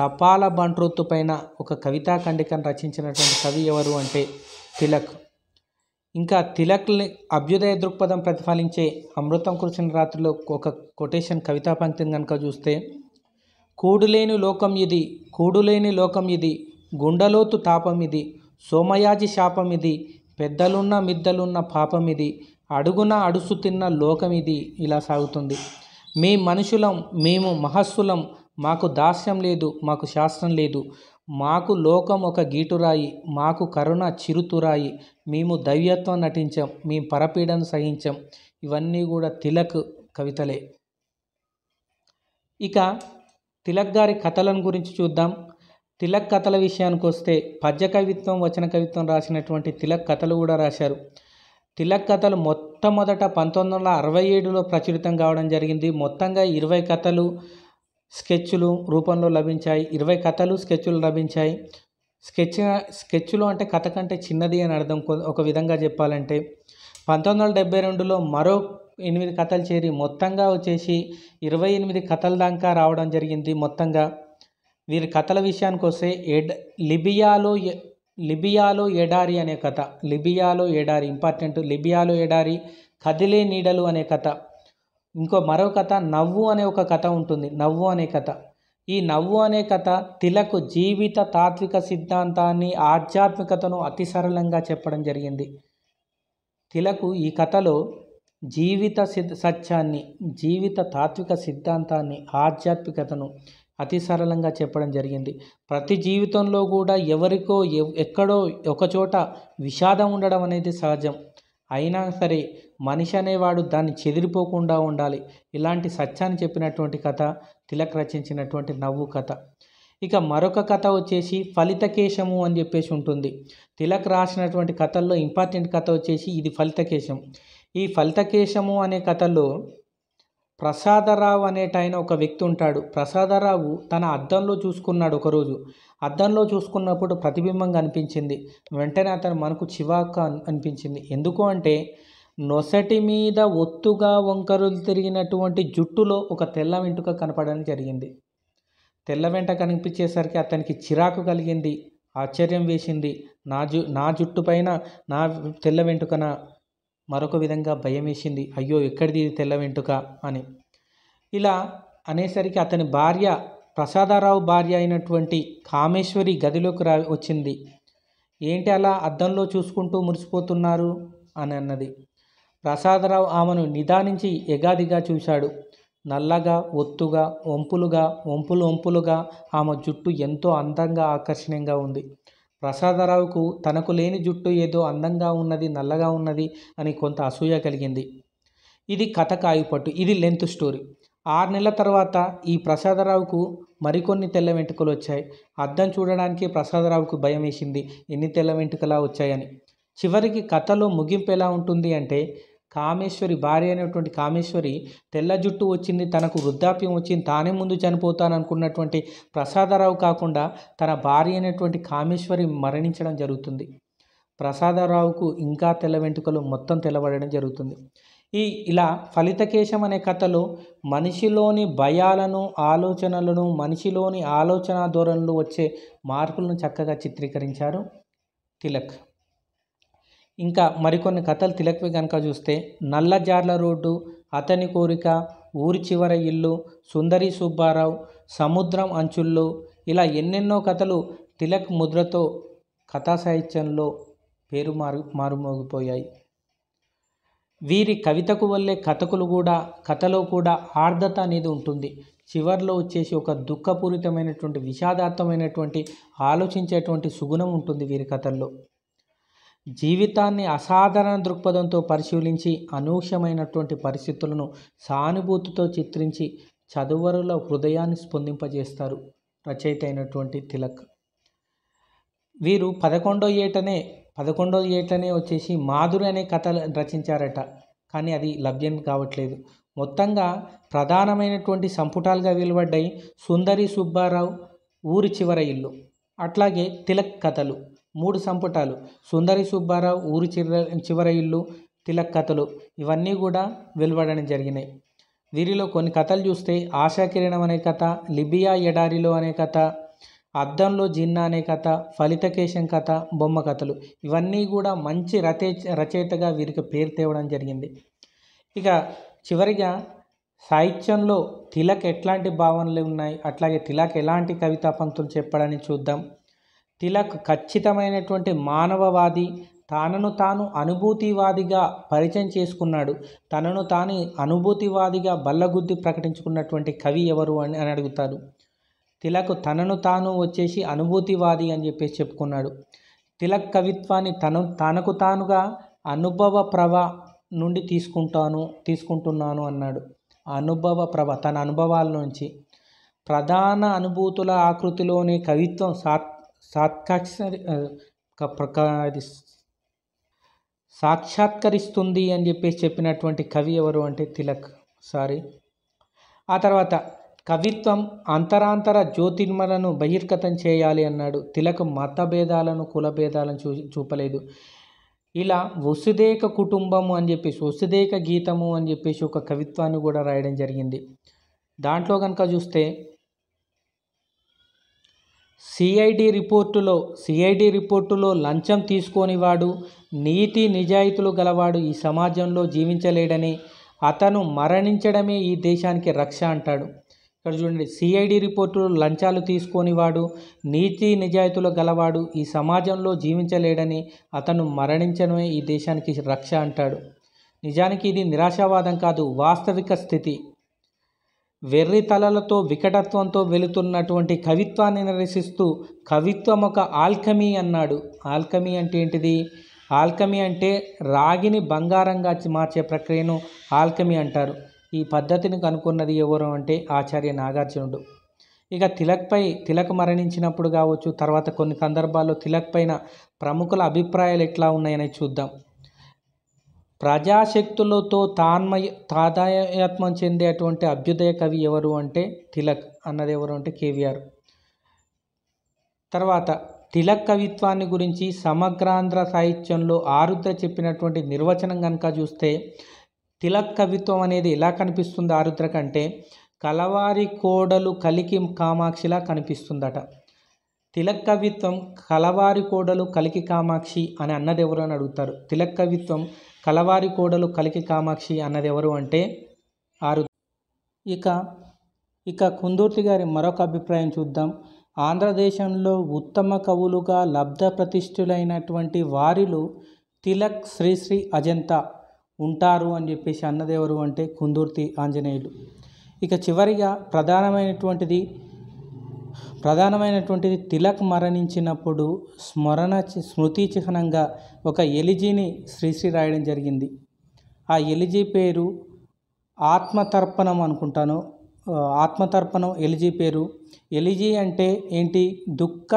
తపాల బంట్రొత్తు పైన ఒక కవితా ఖండికను రచించినటువంటి కవి ఎవరు అంటే తిలక్ ఇంకా తిలక్ని అభ్యుదయ దృక్పథం ప్రతిఫలించే అమృతం కురిసిన రాత్రిలో ఒక కొటేషన్ కవితా పంక్తిని కనుక చూస్తే కూడులేని లోకం ఇది కూడులేని లోకం ఇది గుండెలోతు తాపం ఇది సోమయాజి శాపం ఇది పెద్దలున్న మిద్దలున్న పాపం ఇది అడుగున అడుసు తిన్న లోకం ఇది ఇలా సాగుతుంది మీ మనుషులం మేము మహస్సులం మాకు దాస్యం లేదు మాకు శాస్త్రం లేదు మాకు లోకం ఒక గీటురాయి మాకు కరుణ చిరుతురాయి మేము దైవత్వం నటించాం మేము పరపీడను సహించాం ఇవన్నీ కూడా తిలక్ కవితలే ఇక తిలక్ గారి కథలను గురించి చూద్దాం తిలక్ కథల విషయానికి వస్తే పద్య కవిత్వం వచన కవిత్వం రాసినటువంటి తిలక్ కథలు కూడా రాశారు తిలక్ కథలు మొట్టమొదట పంతొమ్మిది వందల అరవై ఏడులో ప్రచురితం కావడం జరిగింది మొత్తంగా ఇరవై కథలు స్కెచ్లు రూపంలో లభించాయి ఇరవై కథలు స్కెచ్లు లభించాయి స్కెచ్ స్కెచ్లు అంటే కథ కంటే చిన్నది అని అర్థం ఒక విధంగా చెప్పాలంటే పంతొమ్మిది వందల డెబ్బై రెండులో మరో ఎనిమిది కథలు చేరి మొత్తంగా వచ్చేసి ఇరవై ఎనిమిది కథల దాకా రావడం జరిగింది మొత్తంగా వీరి కథల విషయానికి వస్తే ఎడ్ లిబియాలో లిబియాలో ఎడారి అనే కథ లిబియాలో ఎడారి ఇంపార్టెంట్ లిబియాలో ఎడారి కదిలే నీడలు అనే కథ ఇంకో మరో కథ నవ్వు అనే ఒక కథ ఉంటుంది నవ్వు అనే కథ ఈ నవ్వు అనే కథ తిలకు జీవిత తాత్విక సిద్ధాంతాన్ని ఆధ్యాత్మికతను అతి సరళంగా చెప్పడం జరిగింది తిలకు ఈ కథలో జీవిత సత్యాన్ని జీవిత తాత్విక సిద్ధాంతాన్ని ఆధ్యాత్మికతను అతి సరళంగా చెప్పడం జరిగింది ప్రతి జీవితంలో కూడా ఎవరికో ఎక్కడో ఒకచోట విషాదం ఉండడం అనేది సహజం అయినా సరే మనిషి అనేవాడు దాన్ని చెదిరిపోకుండా ఉండాలి ఇలాంటి సత్యాన్ని చెప్పినటువంటి కథ తిలక్ రచించినటువంటి నవ్వు కథ ఇక మరొక కథ వచ్చేసి ఫలితకేశము అని చెప్పేసి ఉంటుంది తిలక్ రాసినటువంటి కథల్లో ఇంపార్టెంట్ కథ వచ్చేసి ఇది ఫలితకేశం ఈ ఫలితకేశము అనే కథలో ప్రసాదరావు అనేట ఆయన ఒక వ్యక్తి ఉంటాడు ప్రసాదరావు తన అద్దంలో చూసుకున్నాడు ఒకరోజు అద్దంలో చూసుకున్నప్పుడు ప్రతిబింబం కనిపించింది వెంటనే అతను మనకు చివాక అనిపించింది ఎందుకు అంటే నొసటి మీద ఒత్తుగా వంకరులు తిరిగినటువంటి జుట్టులో ఒక తెల్ల వెంటుక కనపడడం జరిగింది తెల్ల వెంట కనిపించేసరికి అతనికి చిరాకు కలిగింది ఆశ్చర్యం వేసింది నా జు నా జుట్టు పైన నా తెల్ల వెంటుకన మరొక విధంగా భయం వేసింది అయ్యో ఎక్కడిది తెల్ల వెంటుక అని ఇలా అనేసరికి అతని భార్య ప్రసాదారావు భార్య అయినటువంటి కామేశ్వరి గదిలోకి రా వచ్చింది ఏంటి అలా అద్దంలో చూసుకుంటూ మురిసిపోతున్నారు అని అన్నది ప్రసాదరావు ఆమెను నిదానించి ఎగాదిగా చూశాడు నల్లగా ఒత్తుగా వంపులుగా వంపులు వంపులుగా ఆమె జుట్టు ఎంతో అందంగా ఆకర్షణీయంగా ఉంది ప్రసాదరావుకు తనకు లేని జుట్టు ఏదో అందంగా ఉన్నది నల్లగా ఉన్నది అని కొంత అసూయ కలిగింది ఇది కథ కాయుపట్టు ఇది లెంత్ స్టోరీ ఆరు నెలల తర్వాత ఈ ప్రసాదరావుకు మరికొన్ని తెల్ల వెంట్రుకలు వచ్చాయి అద్దం చూడడానికి ప్రసాదరావుకు భయం వేసింది ఎన్ని తెల్ల వెంటుకలా వచ్చాయని చివరికి కథలో ముగింపు ఎలా ఉంటుంది అంటే కామేశ్వరి భార్య అనేటువంటి కామేశ్వరి తెల్ల జుట్టు వచ్చింది తనకు వృద్ధాప్యం వచ్చింది తానే ముందు చనిపోతాననుకున్నటువంటి ప్రసాదరావు కాకుండా తన భార్య అనేటువంటి కామేశ్వరి మరణించడం జరుగుతుంది ప్రసాదరావుకు ఇంకా తెల్ల వెంట్రుకలు మొత్తం తెల్లబడడం జరుగుతుంది ఈ ఇలా ఫలితకేశం అనే కథలో మనిషిలోని భయాలను ఆలోచనలను మనిషిలోని ఆలోచన ధోరణులు వచ్చే మార్పులను చక్కగా చిత్రీకరించారు తిలక్ ఇంకా మరికొన్ని కథలు తిలక్వి కనుక చూస్తే నల్లజార్ల రోడ్డు అతని కోరిక ఊరి చివర ఇల్లు సుందరి సుబ్బారావు సముద్రం అంచుల్లో ఇలా ఎన్నెన్నో కథలు తిలక్ ముద్రతో కథా సాహిత్యంలో పేరు మారు మారుమోగిపోయాయి వీరి కవితకు వల్లే కథకులు కూడా కథలో కూడా ఆర్ద్రత అనేది ఉంటుంది చివరిలో వచ్చేసి ఒక దుఃఖపూరితమైనటువంటి విషాదార్థమైనటువంటి ఆలోచించేటువంటి సుగుణం ఉంటుంది వీరి కథల్లో జీవితాన్ని అసాధారణ దృక్పథంతో పరిశీలించి అనూహ్యమైనటువంటి పరిస్థితులను సానుభూతితో చిత్రించి చదువరుల హృదయాన్ని స్పందింపజేస్తారు రచయిత అయినటువంటి తిలక్ వీరు పదకొండో ఏటనే పదకొండో ఏటనే వచ్చేసి మాధురి అనే కథ రచించారట కానీ అది లభ్యం కావట్లేదు మొత్తంగా ప్రధానమైనటువంటి సంపుటాలుగా వెలువడ్డాయి సుందరి సుబ్బారావు ఊరి చివర ఇల్లు అట్లాగే తిలక్ కథలు మూడు సంపుటాలు సుందరి సుబ్బారావు ఊరు చివర చివర ఇల్లు తిలక్ కథలు ఇవన్నీ కూడా వెలువడడం జరిగినాయి వీరిలో కొన్ని కథలు చూస్తే ఆశాకిరణం అనే కథ లిబియా ఎడారిలో అనే కథ అద్దంలో జిన్నా అనే కథ ఫలితకేశం కథ బొమ్మ కథలు ఇవన్నీ కూడా మంచి రచే రచయితగా వీరికి పేరు తేవడం జరిగింది ఇక చివరిగా సాహిత్యంలో తిలక్ ఎట్లాంటి భావనలు ఉన్నాయి అట్లాగే తిలక్ ఎలాంటి కవితా పంక్తులు చెప్పాడని చూద్దాం తిలక్ ఖచ్చితమైనటువంటి మానవవాది తనను తాను అనుభూతివాదిగా పరిచయం చేసుకున్నాడు తనను తాను అనుభూతివాదిగా బల్లగుద్ది ప్రకటించుకున్నటువంటి కవి ఎవరు అని అని అడుగుతారు తిలక్ తనను తాను వచ్చేసి అనుభూతివాది అని చెప్పేసి చెప్పుకున్నాడు తిలక్ కవిత్వాన్ని తను తనకు తానుగా అనుభవ ప్రభ నుండి తీసుకుంటాను తీసుకుంటున్నాను అన్నాడు అనుభవ ప్రభ తన అనుభవాల నుంచి ప్రధాన అనుభూతుల ఆకృతిలోనే కవిత్వం సాత్ ప్రకారి సాక్షాత్కరిస్తుంది అని చెప్పేసి చెప్పినటువంటి కవి ఎవరు అంటే తిలక్ సారీ ఆ తర్వాత కవిత్వం అంతరాంతర జ్యోతిర్మలను బహిర్గతం చేయాలి అన్నాడు తిలక్ మత భేదాలను కుల భేదాలను చూ చూపలేదు ఇలా వసుదేక కుటుంబము అని చెప్పేసి వసుదేక గీతము అని చెప్పేసి ఒక కవిత్వాన్ని కూడా రాయడం జరిగింది దాంట్లో కనుక చూస్తే సిఐడి రిపోర్టులో సిఐడి రిపోర్టులో లంచం తీసుకోనివాడు నీతి నిజాయితీలు గలవాడు ఈ సమాజంలో జీవించలేడని అతను మరణించడమే ఈ దేశానికి రక్ష అంటాడు ఇక్కడ చూడండి సిఐడి రిపోర్టులో లంచాలు తీసుకోనివాడు నీతి నిజాయితీలు గలవాడు ఈ సమాజంలో జీవించలేడని అతను మరణించడమే ఈ దేశానికి రక్ష అంటాడు నిజానికి ఇది నిరాశావాదం కాదు వాస్తవిక స్థితి వెర్రి తలలతో వికటత్వంతో వెళుతున్నటువంటి కవిత్వాన్ని నిరసిస్తూ కవిత్వం ఒక ఆల్కమీ అన్నాడు ఆల్కమీ అంటే ఏంటిది ఆల్కమీ అంటే రాగిని బంగారంగా మార్చే ప్రక్రియను ఆల్కమీ అంటారు ఈ పద్ధతిని కనుక్కున్నది ఎవరు అంటే ఆచార్య నాగార్జునుడు ఇక తిలక్పై తిలక్ మరణించినప్పుడు కావచ్చు తర్వాత కొన్ని సందర్భాల్లో తిలక్ పైన ప్రముఖుల అభిప్రాయాలు ఎట్లా ఉన్నాయని చూద్దాం ప్రజాశక్తులతో తాన్మయ తాదాత్మ్యం చెందేటువంటి అభ్యుదయ కవి ఎవరు అంటే తిలక్ అన్నది ఎవరు అంటే కేవీఆర్ తర్వాత తిలక్ కవిత్వాన్ని గురించి సమగ్రాంధ్ర సాహిత్యంలో ఆరుద్ర చెప్పినటువంటి నిర్వచనం కనుక చూస్తే తిలక్ కవిత్వం అనేది ఎలా కనిపిస్తుంది ఆరుద్ర కంటే కలవారి కోడలు కలికి కామాక్షిలా కనిపిస్తుందట తిలక్ కవిత్వం కలవారి కోడలు కలికి కామాక్షి అని అన్నది ఎవరు అని అడుగుతారు తిలక్ కవిత్వం కలవారి కోడలు కలికి కామాక్షి అన్నది ఎవరు అంటే ఆరు ఇక ఇక కుందూర్తి గారి మరొక అభిప్రాయం చూద్దాం ఆంధ్రదేశంలో ఉత్తమ కవులుగా లబ్ధ ప్రతిష్ఠులైనటువంటి వారిలో తిలక్ శ్రీశ్రీ అజంతా ఉంటారు అని చెప్పేసి అన్నదేవరు అంటే కుందూర్తి ఆంజనేయులు ఇక చివరిగా ప్రధానమైనటువంటిది ప్రధానమైనటువంటిది తిలక్ మరణించినప్పుడు స్మరణ స్మృతి చిహ్నంగా ఒక ఎలిజీని శ్రీశ్రీ రాయడం జరిగింది ఆ ఎలిజీ పేరు ఆత్మతర్పణం అనుకుంటాను ఆత్మతర్పణం ఎలిజీ పేరు ఎలిజీ అంటే ఏంటి దుఃఖ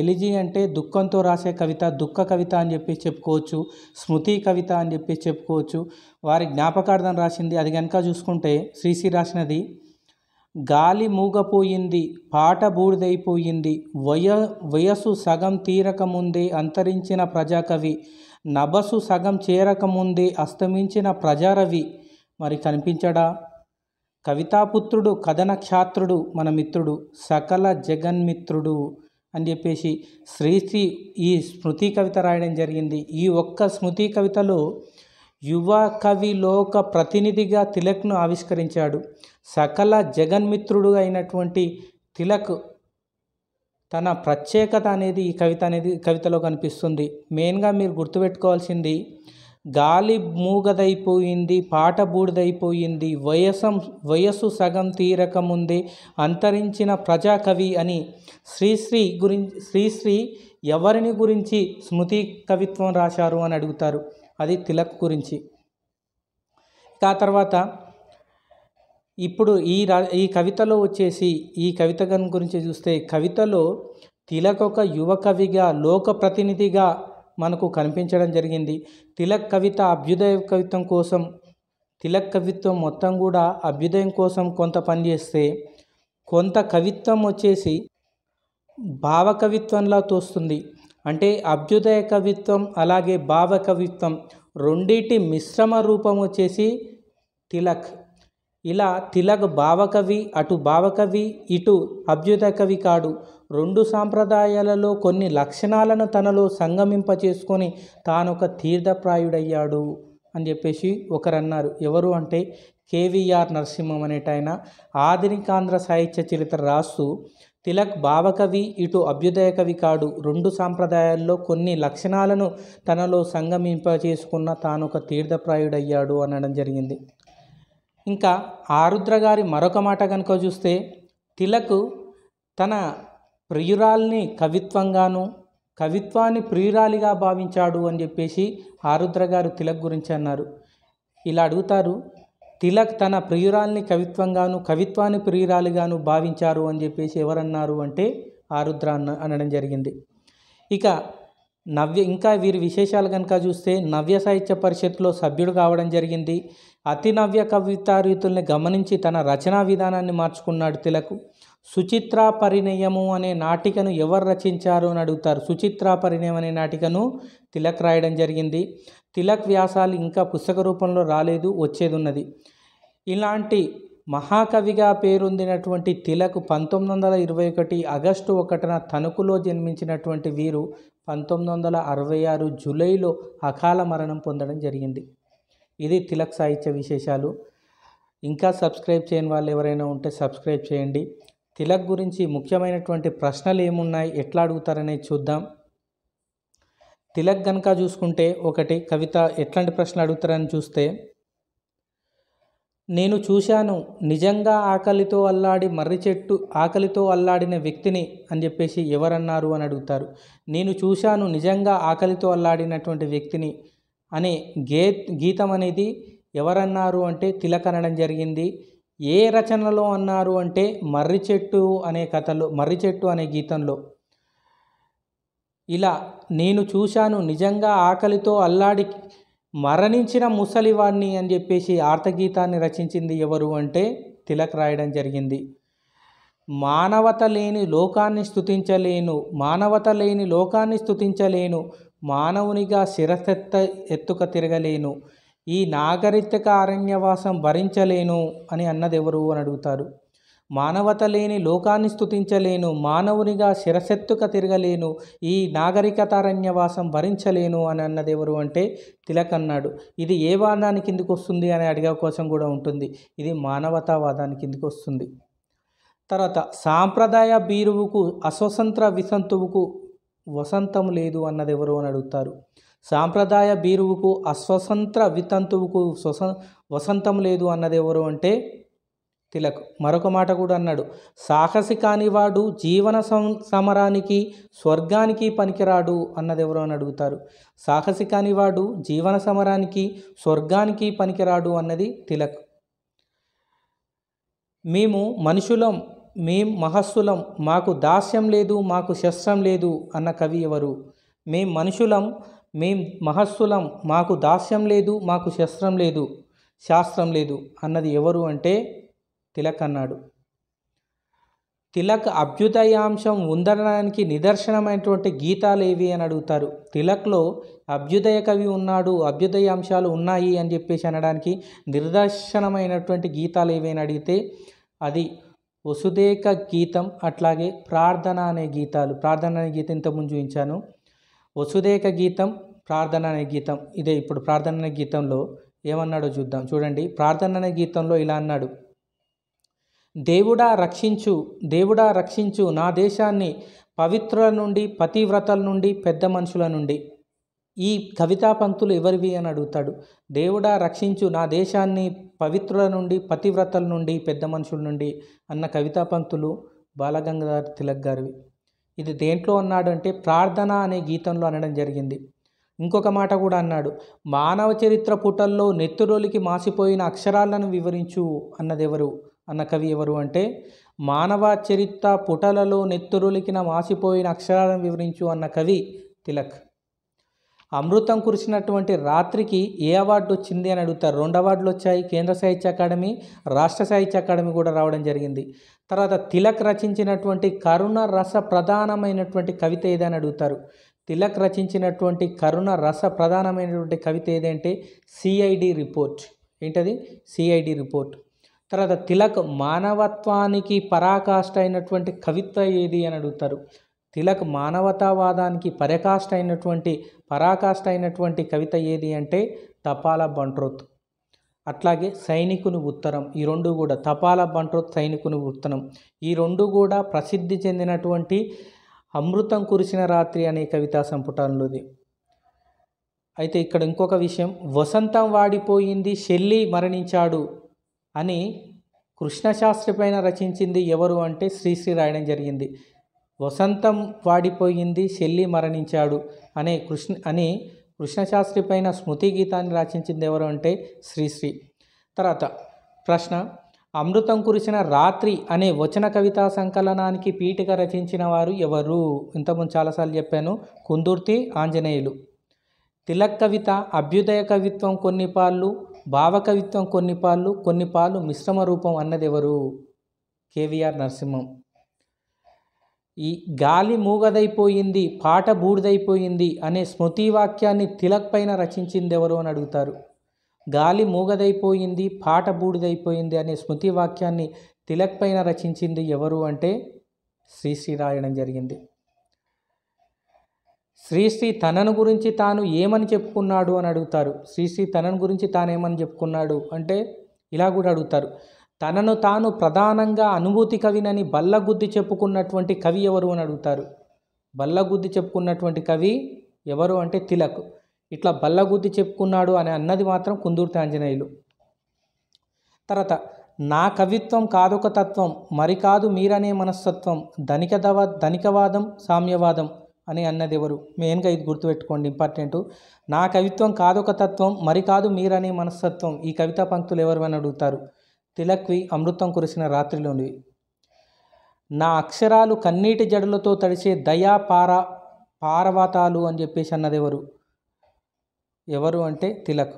ఎలిజీ అంటే దుఃఖంతో రాసే కవిత దుఃఖ కవిత అని చెప్పి చెప్పుకోవచ్చు స్మృతి కవిత అని చెప్పి చెప్పుకోవచ్చు వారి జ్ఞాపకార్థం రాసింది అది కనుక చూసుకుంటే శ్రీశ్రీ రాసినది గాలి మూగపోయింది పాట బూడిదైపోయింది వయ వయస్సు సగం తీరకముందే అంతరించిన ప్రజాకవి నభసు సగం చేరకముందే అస్తమించిన ప్రజారవి మరి కనిపించడా కవితాపుత్రుడు క్షాత్రుడు మన మిత్రుడు సకల జగన్మిత్రుడు అని చెప్పేసి శ్రీశ్రీ ఈ స్మృతి కవిత రాయడం జరిగింది ఈ ఒక్క స్మృతి కవితలో యువ కవి లోక ప్రతినిధిగా తిలక్ను ఆవిష్కరించాడు సకల జగన్మిత్రుడు అయినటువంటి తిలక్ తన ప్రత్యేకత అనేది ఈ కవిత అనేది కవితలో కనిపిస్తుంది మెయిన్గా మీరు గుర్తుపెట్టుకోవాల్సింది గాలి మూగదైపోయింది పాట బూడిదైపోయింది వయసం వయస్సు సగం తీరకముంది అంతరించిన ప్రజాకవి అని శ్రీశ్రీ గురించి శ్రీశ్రీ ఎవరిని గురించి స్మృతి కవిత్వం రాశారు అని అడుగుతారు అది తిలక్ గురించి ఇక ఆ తర్వాత ఇప్పుడు ఈ రా ఈ కవితలో వచ్చేసి ఈ కవిత గురించి చూస్తే కవితలో తిలక్ ఒక యువ కవిగా లోక ప్రతినిధిగా మనకు కనిపించడం జరిగింది తిలక్ కవిత అభ్యుదయ కవిత్వం కోసం తిలక్ కవిత్వం మొత్తం కూడా అభ్యుదయం కోసం కొంత పనిచేస్తే కొంత కవిత్వం వచ్చేసి భావకవిత్వంలా తోస్తుంది అంటే అభ్యుదయ కవిత్వం అలాగే భావ కవిత్వం రెండింటి మిశ్రమ రూపం వచ్చేసి తిలక్ ఇలా తిలక్ భావకవి అటు భావకవి ఇటు అభ్యుదయ కవి కాడు రెండు సాంప్రదాయాలలో కొన్ని లక్షణాలను తనలో సంగమింపచేసుకొని తానొక తీర్థప్రాయుడయ్యాడు అని చెప్పేసి ఒకరన్నారు ఎవరు అంటే కేవీఆర్ నరసింహం అనేటైన ఆధునికాంధ్ర సాహిత్య చరిత్ర రాస్తూ తిలక్ భావకవి ఇటు అభ్యుదయ కవి కాడు రెండు సాంప్రదాయాల్లో కొన్ని లక్షణాలను తనలో సంగమింపచేసుకున్న ఒక తీర్థప్రాయుడయ్యాడు అనడం జరిగింది ఇంకా ఆరుద్ర గారి మరొక మాట కనుక చూస్తే తిలకు తన ప్రియురాల్ని కవిత్వంగాను కవిత్వాన్ని ప్రియురాలిగా భావించాడు అని చెప్పేసి ఆరుద్ర గారు తిలక్ గురించి అన్నారు ఇలా అడుగుతారు తిలక్ తన ప్రియురాల్ని కవిత్వంగాను కవిత్వాన్ని ప్రియురాలిగాను భావించారు అని చెప్పేసి ఎవరన్నారు అంటే ఆరుద్ర అన్న అనడం జరిగింది ఇక నవ్య ఇంకా వీరి విశేషాలు కనుక చూస్తే నవ్య సాహిత్య పరిషత్లో సభ్యుడు కావడం జరిగింది అతి నవ్య కవితారీతుల్ని గమనించి తన రచనా విధానాన్ని మార్చుకున్నాడు తిలకు సుచిత్ర పరిణయము అనే నాటికను ఎవరు రచించారు అని అడుగుతారు సుచిత్ర పరిణయం అనే నాటికను తిలక్ రాయడం జరిగింది తిలక్ వ్యాసాలు ఇంకా పుస్తక రూపంలో రాలేదు వచ్చేది ఉన్నది ఇలాంటి మహాకవిగా పేరొందినటువంటి తిలక్ పంతొమ్మిది వందల ఇరవై ఒకటి ఆగస్టు ఒకటిన తణుకులో జన్మించినటువంటి వీరు పంతొమ్మిది వందల అరవై ఆరు జూలైలో అకాల మరణం పొందడం జరిగింది ఇది తిలక్ సాహిత్య విశేషాలు ఇంకా సబ్స్క్రైబ్ చేయని వాళ్ళు ఎవరైనా ఉంటే సబ్స్క్రైబ్ చేయండి తిలక్ గురించి ముఖ్యమైనటువంటి ప్రశ్నలు ఏమున్నాయి ఎట్లా అడుగుతారనే చూద్దాం తిలక్ గనక చూసుకుంటే ఒకటి కవిత ఎట్లాంటి ప్రశ్నలు అడుగుతారని చూస్తే నేను చూశాను నిజంగా ఆకలితో అల్లాడి మర్రి చెట్టు ఆకలితో అల్లాడిన వ్యక్తిని అని చెప్పేసి ఎవరన్నారు అని అడుగుతారు నేను చూశాను నిజంగా ఆకలితో అల్లాడినటువంటి వ్యక్తిని అనే గే గీతం అనేది ఎవరన్నారు అంటే తిలక అనడం జరిగింది ఏ రచనలో అన్నారు అంటే మర్రి చెట్టు అనే కథలో మర్రి చెట్టు అనే గీతంలో ఇలా నేను చూశాను నిజంగా ఆకలితో అల్లాడి మరణించిన ముసలివాణ్ణి అని చెప్పేసి ఆర్తగీతాన్ని రచించింది ఎవరు అంటే తిలక్ రాయడం జరిగింది మానవత లేని లోకాన్ని స్థుతించలేను మానవత లేని లోకాన్ని స్థుతించలేను మానవునిగా శిరసెత్త ఎత్తుక తిరగలేను ఈ నాగరిక అరణ్యవాసం భరించలేను అని అన్నది ఎవరు అని అడుగుతారు మానవత లేని లోకాన్ని స్థుతించలేను మానవునిగా శిరసెత్తుక తిరగలేను ఈ నాగరికతారణ్యవాసం భరించలేను అని అన్నది ఎవరు అంటే తిలక్ అన్నాడు ఇది ఏ వాదానికి ఎందుకు వస్తుంది అని అడిగే కోసం కూడా ఉంటుంది ఇది మానవతావాదానికి ఎందుకు వస్తుంది తర్వాత సాంప్రదాయ బీరువుకు అస్వతంత్ర విసంతువుకు వసంతం లేదు అన్నది ఎవరు అని అడుగుతారు సాంప్రదాయ బీరువుకు అస్వతంత్ర వితంతువుకు స్వస వసంతం లేదు అన్నది ఎవరు అంటే తిలక్ మరొక మాట కూడా అన్నాడు సాహసి కానివాడు జీవన సమరానికి స్వర్గానికి పనికిరాడు అన్నది ఎవరో అని అడుగుతారు సాహసి కానివాడు జీవన సమరానికి స్వర్గానికి పనికిరాడు అన్నది తిలక్ మేము మనుషులం మేం మహస్సులం మాకు దాస్యం లేదు మాకు శస్త్రం లేదు అన్న కవి ఎవరు మేం మనుషులం మేం మహస్సులం మాకు దాస్యం లేదు మాకు శస్త్రం లేదు శాస్త్రం లేదు అన్నది ఎవరు అంటే తిలక్ అన్నాడు తిలక్ అభ్యుదయాంశం ఉందనడానికి నిదర్శనమైనటువంటి గీతాలు ఏవి అని అడుగుతారు తిలక్లో అభ్యుదయ కవి ఉన్నాడు అభ్యుదయ అంశాలు ఉన్నాయి అని చెప్పేసి అనడానికి నిదర్శనమైనటువంటి గీతాలు ఏవి అని అడిగితే అది వసుదేక గీతం అట్లాగే ప్రార్థన అనే గీతాలు ప్రార్థన అనే గీతం ఇంతకుముందు చూపించాను వసుదేక గీతం ప్రార్థన అనే గీతం ఇదే ఇప్పుడు ప్రార్థన అనే గీతంలో ఏమన్నాడో చూద్దాం చూడండి ప్రార్థన అనే గీతంలో ఇలా అన్నాడు దేవుడా రక్షించు దేవుడా రక్షించు నా దేశాన్ని పవిత్రుల నుండి పతివ్రతల నుండి పెద్ద మనుషుల నుండి ఈ కవితా పంక్తులు ఎవరివి అని అడుగుతాడు దేవుడా రక్షించు నా దేశాన్ని పవిత్రుల నుండి పతివ్రతల నుండి పెద్ద మనుషుల నుండి అన్న కవితా పంక్తులు బాలగంగాధర్ తిలక్ గారివి ఇది దేంట్లో అన్నాడంటే ప్రార్థన అనే గీతంలో అనడం జరిగింది ఇంకొక మాట కూడా అన్నాడు మానవ చరిత్ర పుటల్లో నెత్తురోలికి మాసిపోయిన అక్షరాలను వివరించు అన్నదెవరు అన్న కవి ఎవరు అంటే మానవ చరిత్ర పుటలలో నెత్తురులికిన మాసిపోయిన అక్షరాలను వివరించు అన్న కవి తిలక్ అమృతం కురిసినటువంటి రాత్రికి ఏ అవార్డు వచ్చింది అని అడుగుతారు రెండు అవార్డులు వచ్చాయి కేంద్ర సాహిత్య అకాడమీ రాష్ట్ర సాహిత్య అకాడమీ కూడా రావడం జరిగింది తర్వాత తిలక్ రచించినటువంటి కరుణ రస ప్రధానమైనటువంటి కవిత ఏదని అడుగుతారు తిలక్ రచించినటువంటి కరుణ రస ప్రధానమైనటువంటి కవిత ఏదంటే సిఐడి రిపోర్ట్ ఏంటది సిఐడి రిపోర్ట్ తర్వాత తిలక్ మానవత్వానికి పరాకాష్ట అయినటువంటి కవిత్వ ఏది అని అడుగుతారు తిలక్ మానవతావాదానికి పరకాష్ట అయినటువంటి పరాకాష్ట అయినటువంటి కవిత ఏది అంటే తపాల బంట్రోత్ అట్లాగే సైనికుని ఉత్తరం ఈ రెండు కూడా తపాల బంట్రోత్ సైనికుని ఉత్తరం ఈ రెండు కూడా ప్రసిద్ధి చెందినటువంటి అమృతం కురిసిన రాత్రి అనే కవితా సంపుటంలోది అయితే ఇక్కడ ఇంకొక విషయం వసంతం వాడిపోయింది షెల్లి మరణించాడు అని కృష్ణశాస్త్రి పైన రచించింది ఎవరు అంటే శ్రీశ్రీ రాయడం జరిగింది వసంతం వాడిపోయింది శెల్లి మరణించాడు అనే కృష్ణ అని కృష్ణశాస్త్రి పైన స్మృతి గీతాన్ని రచించింది ఎవరు అంటే శ్రీశ్రీ తర్వాత ప్రశ్న అమృతం కురిసిన రాత్రి అనే వచన కవితా సంకలనానికి పీఠిక రచించిన వారు ఎవరు ఇంతకుముందు చాలాసార్లు చెప్పాను కుందుర్తి ఆంజనేయులు తిలక్ కవిత అభ్యుదయ కవిత్వం కొన్ని పాళ్ళు భావకవిత్వం కొన్ని పాళ్ళు కొన్ని పాలు మిశ్రమ రూపం అన్నది ఎవరు కేవీఆర్ నరసింహం ఈ గాలి మూగదైపోయింది పాట బూడిదైపోయింది అనే స్మృతి వాక్యాన్ని తిలక్ పైన రచించింది ఎవరు అని అడుగుతారు గాలి మూగదైపోయింది పాట బూడిదైపోయింది అనే స్మృతి వాక్యాన్ని తిలక్ పైన రచించింది ఎవరు అంటే శ్రీశ్రీ రాయడం జరిగింది శ్రీశ్రీ తనను గురించి తాను ఏమని చెప్పుకున్నాడు అని అడుగుతారు శ్రీశ్రీ తనను గురించి తానేమని చెప్పుకున్నాడు అంటే ఇలా కూడా అడుగుతారు తనను తాను ప్రధానంగా అనుభూతి కవినని బల్లగుద్ది చెప్పుకున్నటువంటి కవి ఎవరు అని అడుగుతారు బల్లగుద్ది చెప్పుకున్నటువంటి కవి ఎవరు అంటే తిలక్ ఇట్లా బల్లగుద్ది చెప్పుకున్నాడు అని అన్నది మాత్రం కుందూర్తి ఆంజనేయులు తర్వాత నా కవిత్వం కాదొక తత్వం మరికాదు మీరనే మనస్తత్వం ధనికదవ ధనికవాదం సామ్యవాదం అని అన్నది ఎవరు మెయిన్గా ఇది గుర్తుపెట్టుకోండి ఇంపార్టెంట్ నా కవిత్వం కాదొక తత్వం మరి కాదు మీరనే మనస్తత్వం ఈ కవితా పంక్తులు ఎవరు అని అడుగుతారు తిలక్వి అమృతం కురిసిన రాత్రిలోనివి నా అక్షరాలు కన్నీటి జడులతో తడిచే దయా పార పారవాతాలు అని చెప్పేసి అన్నది ఎవరు ఎవరు అంటే తిలక్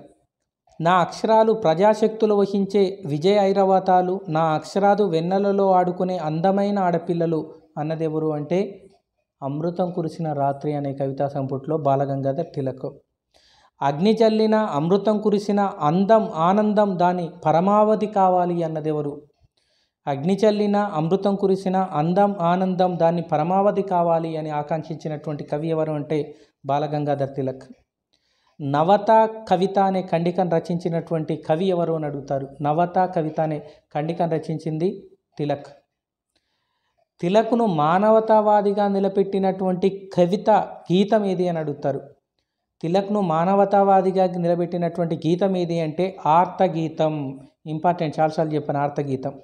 నా అక్షరాలు ప్రజాశక్తులు వహించే విజయ ఐరవాతాలు నా అక్షరాలు వెన్నెలలో ఆడుకునే అందమైన ఆడపిల్లలు అన్నదెవరు అంటే అమృతం కురిసిన రాత్రి అనే కవితా సంపుట్లో బాలగంగాధర్ తిలక్ అగ్ని చల్లిన అమృతం కురిసిన అందం ఆనందం దాని పరమావధి కావాలి అన్నదెవరు అగ్ని చల్లిన అమృతం కురిసిన అందం ఆనందం దాన్ని పరమావధి కావాలి అని ఆకాంక్షించినటువంటి కవి ఎవరు అంటే బాలగంగాధర్ తిలక్ నవత కవిత అనే ఖండికను రచించినటువంటి కవి ఎవరు అని అడుగుతారు నవత కవిత అనే ఖండికను రచించింది తిలక్ తిలకును మానవతావాదిగా నిలబెట్టినటువంటి కవిత గీతం ఏది అని అడుగుతారు తిలక్ను మానవతావాదిగా నిలబెట్టినటువంటి గీతం ఏది అంటే ఆర్తగీతం ఇంపార్టెంట్ చాలాసార్లు చెప్పిన ఆర్తగీతం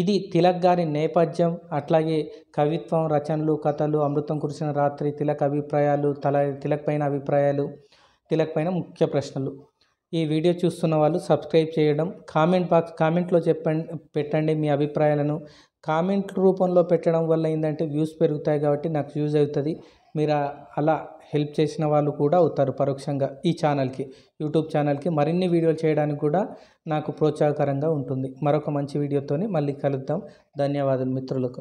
ఇది తిలక్ గారి నేపథ్యం అట్లాగే కవిత్వం రచనలు కథలు అమృతం కురిసిన రాత్రి తిలక్ అభిప్రాయాలు తల తిలక్ పైన అభిప్రాయాలు తిలక్ పైన ముఖ్య ప్రశ్నలు ఈ వీడియో చూస్తున్న వాళ్ళు సబ్స్క్రైబ్ చేయడం కామెంట్ బాక్స్ కామెంట్లో చెప్పండి పెట్టండి మీ అభిప్రాయాలను కామెంట్ రూపంలో పెట్టడం వల్ల ఏంటంటే వ్యూస్ పెరుగుతాయి కాబట్టి నాకు యూజ్ అవుతుంది మీరు అలా హెల్ప్ చేసిన వాళ్ళు కూడా అవుతారు పరోక్షంగా ఈ ఛానల్కి యూట్యూబ్ ఛానల్కి మరిన్ని వీడియోలు చేయడానికి కూడా నాకు ప్రోత్సాహకరంగా ఉంటుంది మరొక మంచి వీడియోతో మళ్ళీ కలుద్దాం ధన్యవాదాలు మిత్రులకు